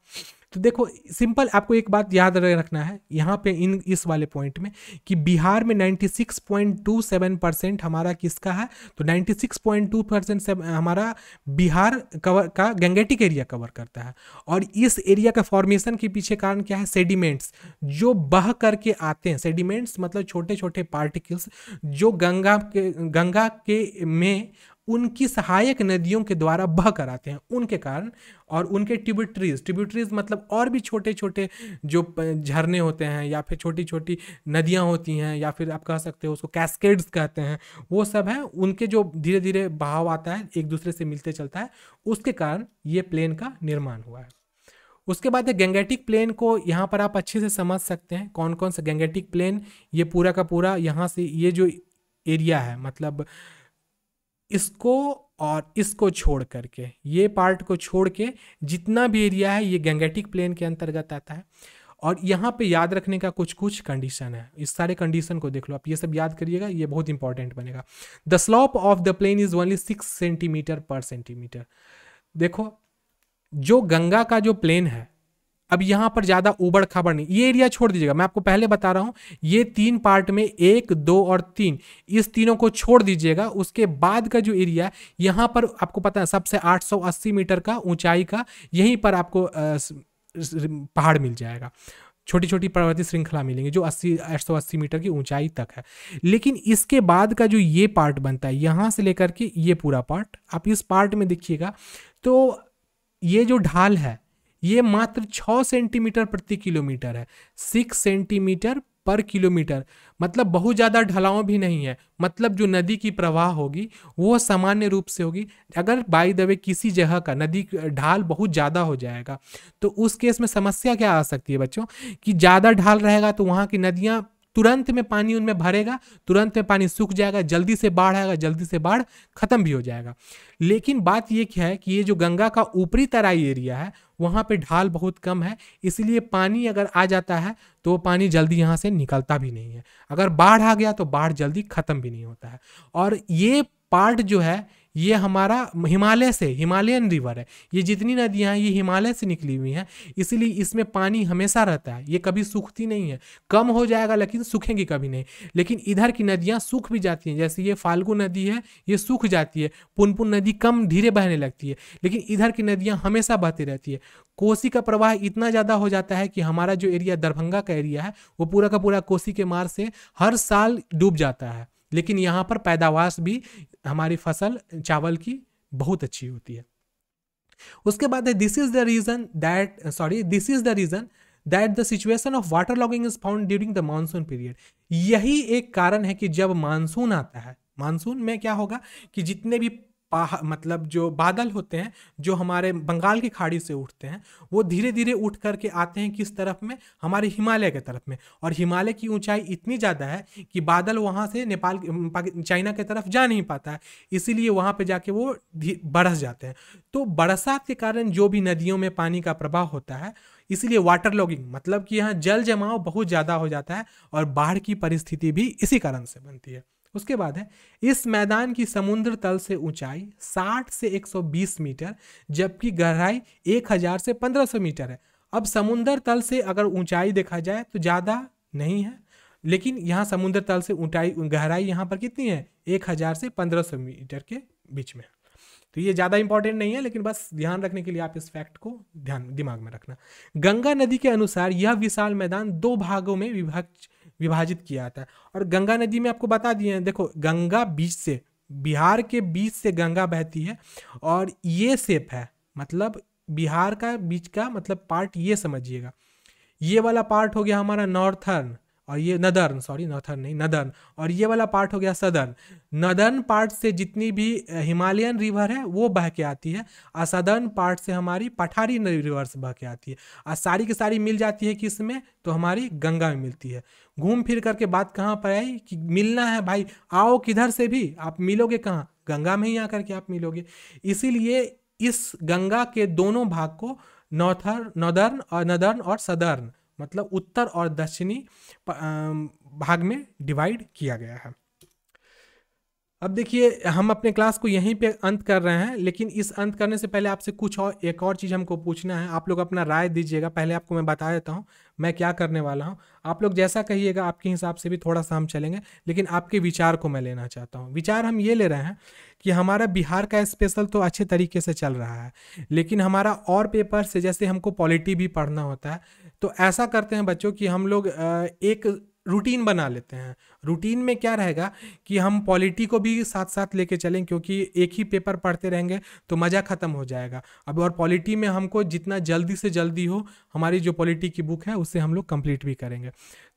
तो देखो सिंपल आपको एक बात याद रखना है यहाँ पे इन इस वाले पॉइंट में कि बिहार में 96.27 परसेंट हमारा किसका है तो 96.2 परसेंट हमारा बिहार कवर का गंगेटिक एरिया कवर करता है और इस एरिया का फॉर्मेशन के पीछे कारण क्या है सेडिमेंट्स जो बह करके आते हैं सेडिमेंट्स मतलब छोटे छोटे पार्टिकल्स जो गंगा के गंगा के में उनकी सहायक नदियों के द्वारा बह कर आते हैं उनके कारण और उनके ट्रिब्यूटरीज ट्रिब्यूटरीज मतलब और भी छोटे छोटे जो झरने होते हैं या फिर छोटी छोटी नदियाँ होती हैं या फिर आप कह सकते हो उसको कैस्केड्स कहते हैं वो सब हैं उनके जो धीरे धीरे बहाव आता है एक दूसरे से मिलते चलता है उसके कारण ये प्लेन का निर्माण हुआ है उसके बाद गैंगेटिक प्लेन को यहाँ पर आप अच्छे से समझ सकते हैं कौन कौन सा गैंगेटिक प्लेन ये पूरा का पूरा यहाँ से ये जो एरिया है मतलब इसको और इसको छोड़ करके ये पार्ट को छोड़ के जितना भी एरिया है ये गैंगेटिक प्लेन के अंतर्गत आता है और यहाँ पे याद रखने का कुछ कुछ कंडीशन है इस सारे कंडीशन को देख लो आप ये सब याद करिएगा ये बहुत इंपॉर्टेंट बनेगा the slope of the plain is only six centimetre per centimetre देखो जो गंगा का जो प्लेन है अब यहाँ पर ज़्यादा उबड़ खाबड़ नहीं ये एरिया छोड़ दीजिएगा मैं आपको पहले बता रहा हूँ ये तीन पार्ट में एक दो और तीन इस तीनों को छोड़ दीजिएगा उसके बाद का जो एरिया यहाँ पर आपको पता है सबसे 880 मीटर का ऊंचाई का यहीं पर आपको पहाड़ मिल जाएगा छोटी छोटी पर्वतीय श्रृंखला मिलेंगी जो 80 180 मीटर की ऊंचाई तक है लेकिन इसके बाद का जो ये पार्ट बनता है यहाँ से लेकर के ये पूरा पार्ट आप इस पार्ट में देखिएगा तो ये जो ढाल है ये मात्र छः सेंटीमीटर प्रति किलोमीटर है सिक्स सेंटीमीटर पर किलोमीटर मतलब बहुत ज़्यादा ढलाव भी नहीं है मतलब जो नदी की प्रवाह होगी वो सामान्य रूप से होगी अगर बाई द वे किसी जगह का नदी ढाल बहुत ज़्यादा हो जाएगा तो उस केस में समस्या क्या आ सकती है बच्चों कि ज़्यादा ढाल रहेगा तो वहाँ की नदियाँ तुरंत में पानी उनमें भरेगा तुरंत में पानी सूख जाएगा जल्दी से बाढ़ आएगा जल्दी से बाढ़ खत्म भी हो जाएगा लेकिन बात यह क्या है कि ये जो गंगा का ऊपरी तराई एरिया है वहाँ पे ढाल बहुत कम है इसलिए पानी अगर आ जाता है तो वो पानी जल्दी यहाँ से निकलता भी नहीं है अगर बाढ़ आ गया तो बाढ़ जल्दी ख़त्म भी नहीं होता है और ये पार्ट जो है ये हमारा हिमालय से हिमालयन रिवर है ये जितनी नदियाँ हैं ये हिमालय से निकली हुई हैं इसलिए इसमें पानी हमेशा रहता है ये कभी सूखती नहीं है कम हो जाएगा लेकिन सूखेंगी कभी नहीं लेकिन इधर की नदियाँ सूख भी जाती हैं जैसे ये फाल्गु नदी है ये सूख जाती है पुनपुन नदी कम धीरे बहने लगती है लेकिन इधर की नदियाँ हमेशा बहती रहती है कोसी का प्रवाह इतना ज़्यादा हो जाता है कि हमारा जो एरिया दरभंगा का एरिया है वो पूरा का पूरा कोसी के मार से हर साल डूब जाता है लेकिन यहाँ पर पैदावार भी हमारी फसल चावल की बहुत अच्छी होती है उसके बाद है this is the region that sorry this is the region that the situation of water logging is found during the monsoon period यही एक कारण है कि जब मानसून आता है मानसून में क्या होगा कि जितने भी मतलब जो बादल होते हैं जो हमारे बंगाल की खाड़ी से उठते हैं वो धीरे धीरे उठ करके आते हैं किस तरफ में हमारे हिमालय के तरफ में और हिमालय की ऊंचाई इतनी ज़्यादा है कि बादल वहाँ से नेपाल चाइना के तरफ जा नहीं पाता है इसीलिए वहाँ पे जाके वो बरस जाते हैं तो बरसात के कारण जो भी नदियों में पानी का प्रभाव होता है इसीलिए वाटर लॉगिंग मतलब कि यहाँ जल जमाव बहुत ज़्यादा हो जाता है और बाढ़ की परिस्थिति भी इसी कारण से बनती है उसके बाद है इस मैदान की समुद्र तल से ऊंचाई 60 से 120 मीटर जबकि गहराई 1000 से 1500 मीटर है अब समुद्र तल से अगर ऊंचाई देखा जाए तो ज़्यादा नहीं है लेकिन यहाँ समुद्र तल से ऊंचाई गहराई यहाँ पर कितनी है 1000 से 1500 मीटर के बीच में तो ये ज़्यादा इंपॉर्टेंट नहीं है लेकिन बस ध्यान रखने के लिए आप इस फैक्ट को ध्यान दिमाग में रखना गंगा नदी के अनुसार यह विशाल मैदान दो भागों में विभक्त विभाजित किया जाता है और गंगा नदी में आपको बता दिए हैं देखो गंगा बीच से बिहार के बीच से गंगा बहती है और ये सेप है मतलब बिहार का बीच का मतलब पार्ट ये समझिएगा ये वाला पार्ट हो गया हमारा नॉर्थर्न और ये नदर्न सॉरी नथर्न नहीं नदर्न और ये वाला पार्ट हो गया सदर्न नदर्न पार्ट से जितनी भी हिमालयन रिवर है वो बह के आती है और सदर्न पार्ट से हमारी पठारी रिवर्स बह के आती है और सारी की सारी मिल जाती है में तो हमारी गंगा में मिलती है घूम फिर करके बात कहाँ पर आई कि मिलना है भाई आओ किधर से भी आप मिलोगे कहाँ गंगा में ही आकर के आप मिलोगे इसीलिए इस गंगा के दोनों भाग को नॉर्थर्न नदर्न और नदर्न और सदर्न मतलब उत्तर और दक्षिणी भाग में डिवाइड किया गया है अब देखिए हम अपने क्लास को यहीं पे अंत कर रहे हैं लेकिन इस अंत करने से पहले आपसे कुछ और एक और चीज़ हमको पूछना है आप लोग अपना राय दीजिएगा पहले आपको मैं बता देता हूँ मैं क्या करने वाला हूँ आप लोग जैसा कहिएगा आपके हिसाब से भी थोड़ा सा हम चलेंगे लेकिन आपके विचार को मैं लेना चाहता हूँ विचार हम ये ले रहे हैं कि हमारा बिहार का स्पेशल तो अच्छे तरीके से चल रहा है लेकिन हमारा और पेपर से जैसे हमको पॉलिटी भी पढ़ना होता है तो ऐसा करते हैं बच्चों कि हम लोग एक रूटीन बना लेते हैं रूटीन में क्या रहेगा कि हम पॉलिटी को भी साथ साथ लेके चलें क्योंकि एक ही पेपर पढ़ते रहेंगे तो मज़ा ख़त्म हो जाएगा अब और पॉलिटी में हमको जितना जल्दी से जल्दी हो हमारी जो पॉलिटी की बुक है उसे हम लोग कंप्लीट भी करेंगे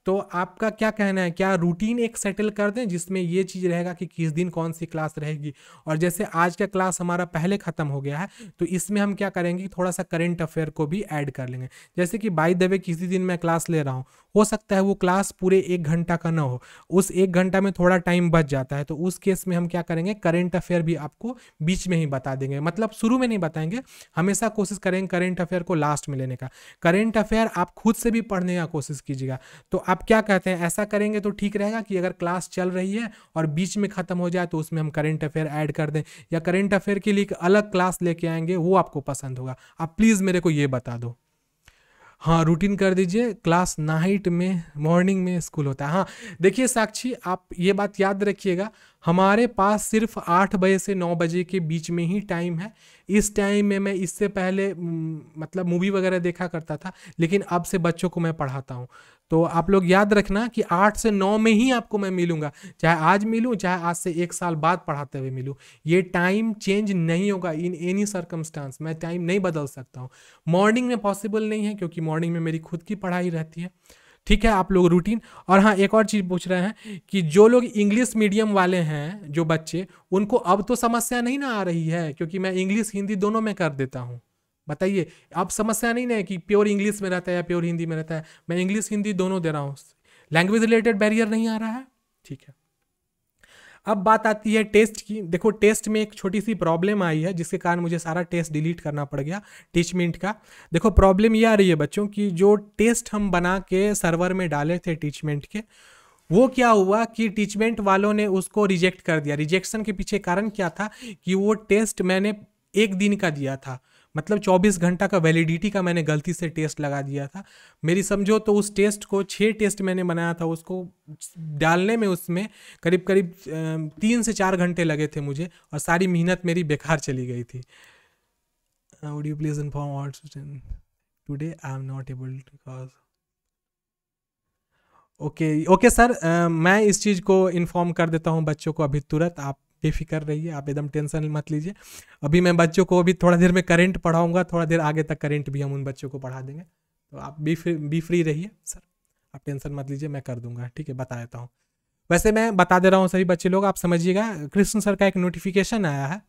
तो आपका क्या कहना है क्या रूटीन एक सेटल कर दें जिसमें ये चीज़ रहेगा कि किस दिन कौन सी क्लास रहेगी और जैसे आज का क्लास हमारा पहले ख़त्म हो गया है तो इसमें हम क्या करेंगे थोड़ा सा करेंट अफेयर को भी ऐड कर लेंगे जैसे कि बाई दबे किसी दिन मैं क्लास ले रहा हूँ हो सकता है वो क्लास पूरे एक घंटा का ना हो उस एक घंटा में थोड़ा टाइम बच जाता है तो उस केस में हम क्या करेंगे करेंट अफेयर भी आपको बीच में ही बता देंगे मतलब शुरू में नहीं बताएंगे हमेशा कोशिश करेंगे करेंट अफेयर को लास्ट में लेने का करेंट अफेयर आप खुद से भी पढ़ने का कोशिश कीजिएगा तो आप आप क्या कहते हैं ऐसा करेंगे तो ठीक रहेगा कि अगर क्लास चल रही है और बीच में ख़त्म हो जाए तो उसमें हम करेंट अफेयर ऐड कर दें या करेंट अफेयर के लिए एक अलग क्लास लेके आएंगे वो आपको पसंद होगा आप प्लीज़ मेरे को ये बता दो हाँ रूटीन कर दीजिए क्लास नाइट में मॉर्निंग में स्कूल होता है हाँ देखिए साक्षी आप ये बात याद रखिएगा हमारे पास सिर्फ आठ बजे से नौ बजे के बीच में ही टाइम है इस टाइम में मैं इससे पहले मतलब मूवी वगैरह देखा करता था लेकिन अब से बच्चों को मैं पढ़ाता हूँ तो आप लोग याद रखना कि आठ से नौ में ही आपको मैं मिलूंगा चाहे आज मिलूं चाहे आज से एक साल बाद पढ़ाते हुए मिलूं ये टाइम चेंज नहीं होगा इन एनी सर्कमस्टांस मैं टाइम नहीं बदल सकता हूँ मॉर्निंग में पॉसिबल नहीं है क्योंकि मॉर्निंग में मेरी खुद की पढ़ाई रहती है ठीक है आप लोग रूटीन और हाँ एक और चीज़ पूछ रहे हैं कि जो लोग इंग्लिश मीडियम वाले हैं जो बच्चे उनको अब तो समस्या नहीं ना आ रही है क्योंकि मैं इंग्लिश हिंदी दोनों में कर देता हूँ बताइए आप समस्या नहीं ना है कि प्योर इंग्लिश में रहता है या प्योर हिंदी में रहता है मैं इंग्लिश हिंदी दोनों दे रहा हूँ लैंग्वेज रिलेटेड बैरियर नहीं आ रहा है ठीक है अब बात आती है टेस्ट की देखो टेस्ट में एक छोटी सी प्रॉब्लम आई है जिसके कारण मुझे सारा टेस्ट डिलीट करना पड़ गया टीचमेंट का देखो प्रॉब्लम ये आ रही है बच्चों कि जो टेस्ट हम बना के सर्वर में डाले थे टीचमेंट के वो क्या हुआ कि टीचमेंट वालों ने उसको रिजेक्ट कर दिया रिजेक्शन के पीछे कारण क्या था कि वो टेस्ट मैंने एक दिन का दिया था मतलब 24 घंटा का वैलिडिटी का मैंने गलती से टेस्ट लगा दिया था मेरी समझो तो उस टेस्ट को छः टेस्ट मैंने बनाया था उसको डालने में उसमें करीब करीब तीन से चार घंटे लगे थे मुझे और सारी मेहनत मेरी बेकार चली गई थी would you please inform all today I am not able because okay okay sir मैं इस चीज़ को इन्फॉर्म कर देता हूँ बच्चों को अभी तुरंत आप बेफिक्र रहिए आप एकदम टेंशन मत लीजिए अभी मैं बच्चों को अभी थोड़ा देर में करेंट पढ़ाऊँगा थोड़ा देर आगे तक करेंट भी हम उन बच्चों को पढ़ा देंगे तो आप बी फ्री बी फ्री रहिए सर आप टेंशन मत लीजिए मैं कर दूंगा ठीक है बता देता हूँ वैसे मैं बता दे रहा हूँ सभी बच्चे लोग आप समझिएगा कृष्ण सर का एक नोटिफिकेशन आया है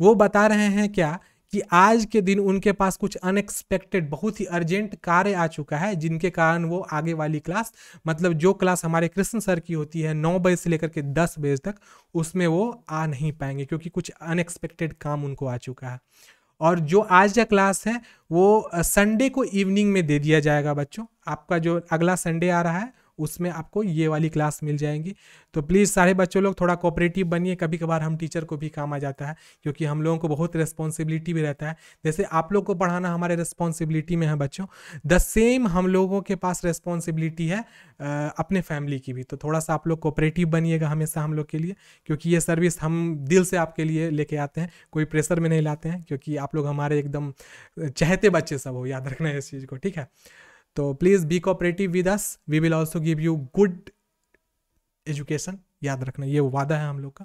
वो बता रहे हैं क्या कि आज के दिन उनके पास कुछ अनएक्सपेक्टेड बहुत ही अर्जेंट कार्य आ चुका है जिनके कारण वो आगे वाली क्लास मतलब जो क्लास हमारे कृष्ण सर की होती है नौ बजे से लेकर के दस बजे तक उसमें वो आ नहीं पाएंगे क्योंकि कुछ अनएक्सपेक्टेड काम उनको आ चुका है और जो आज का क्लास है वो संडे को इवनिंग में दे दिया जाएगा बच्चों आपका जो अगला संडे आ रहा है उसमें आपको ये वाली क्लास मिल जाएंगी तो प्लीज़ सारे बच्चों लोग थोड़ा कोऑपरेटिव बनिए कभी कभार हम टीचर को भी काम आ जाता है क्योंकि हम लोगों को बहुत रिस्पॉन्सिबिलिटी भी रहता है जैसे आप लोग को पढ़ाना हमारे रिस्पॉन्सिबिलिटी में है बच्चों द सेम हम लोगों के पास रिस्पॉन्सिबिलिटी है अपने फैमिली की भी तो थोड़ा सा आप लोग कोऑपरेटिव बनिएगा हमेशा हम लोग के लिए क्योंकि ये सर्विस हम दिल से आपके लिए लेके आते हैं कोई प्रेशर में नहीं लाते हैं क्योंकि आप लोग हमारे एकदम चाहते बच्चे सब हो याद रखना है इस चीज़ को ठीक है तो please be cooperative with us we will also give you good education याद रखना ये वादा है हम लोग का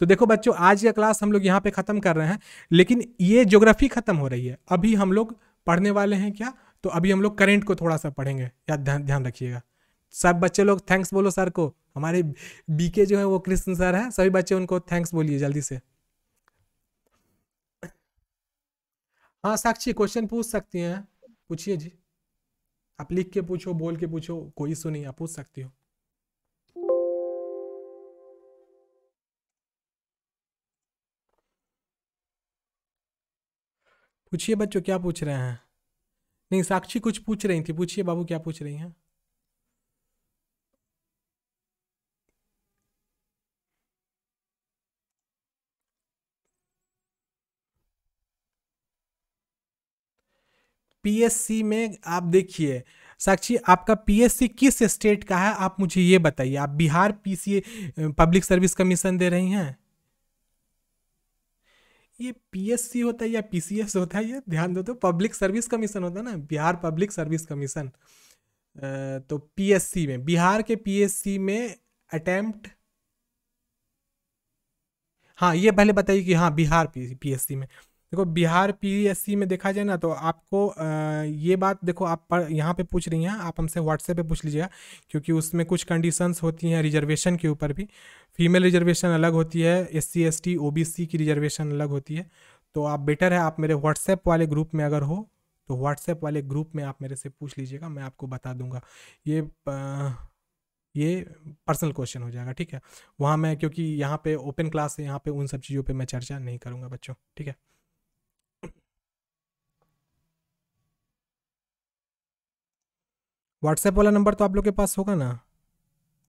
तो देखो बच्चों आज का क्लास हम लोग यहाँ पे ख़त्म कर रहे हैं लेकिन ये ज्योग्राफी ख़त्म हो रही है अभी हम लोग पढ़ने वाले हैं क्या तो अभी हम लोग करेंट को थोड़ा सा पढ़ेंगे याद ध्यान ध्यान रखिएगा सब बच्चे लोग थैंक्स बोलो सर को हमारे बीके जो है वो कृष्ण सर है सभी बच्चे उनको थैंक्स बोलिए जल्दी से हाँ साक्षी क्वेश्चन पूछ सकती हैं पूछिए जी आप लिख के पूछो बोल के पूछो कोई सुनी आप पूछ सकती हो पूछिए बच्चों क्या पूछ रहे हैं नहीं साक्षी कुछ पूछ रही थी पूछिए बाबू क्या पूछ रही हैं पीएससी में आप देखिए साक्षी आपका पीएससी किस स्टेट का है आप मुझे ये बताइए आप Bihar PCA public service commission दे रही हैं ये पीएससी होता है या पीसीएस होता है ये ध्यान दो तो पब्लिक सर्विस कमीशन होता है ना बिहार पब्लिक सर्विस कमीशन तो पीएससी में बिहार के पीएससी में अटेम्प्ट हाँ ये पहले बताइए कि हाँ बिहार पीएससी में देखो बिहार पीएससी में देखा जाए ना तो आपको आ, ये बात देखो आप पर यहाँ पे पूछ रही हैं आप हमसे व्हाट्सएप पे पूछ लीजिएगा क्योंकि उसमें कुछ कंडीशंस होती हैं रिजर्वेशन के ऊपर भी फीमेल रिजर्वेशन अलग होती है S C S T O B C की रिजर्वेशन अलग होती है तो आप बेटर है आप मेरे व्हाट्सएप वाले ग्रुप में अगर हो तो व्हाट्सएप वाले ग्रुप में आप मेरे से पूछ लीजिएगा मैं आपको बता दूंगा ये आ, ये पर्सनल क्वेश्चन हो जाएगा ठीक है वहाँ मैं क्योंकि यहाँ पे ओपन क्लास है यहाँ पे उन सब चीज़ों पे मैं चर्चा नहीं करूँगा बच्चों ठीक है व्हाट्सएप वाला नंबर तो आप लोग के पास होगा ना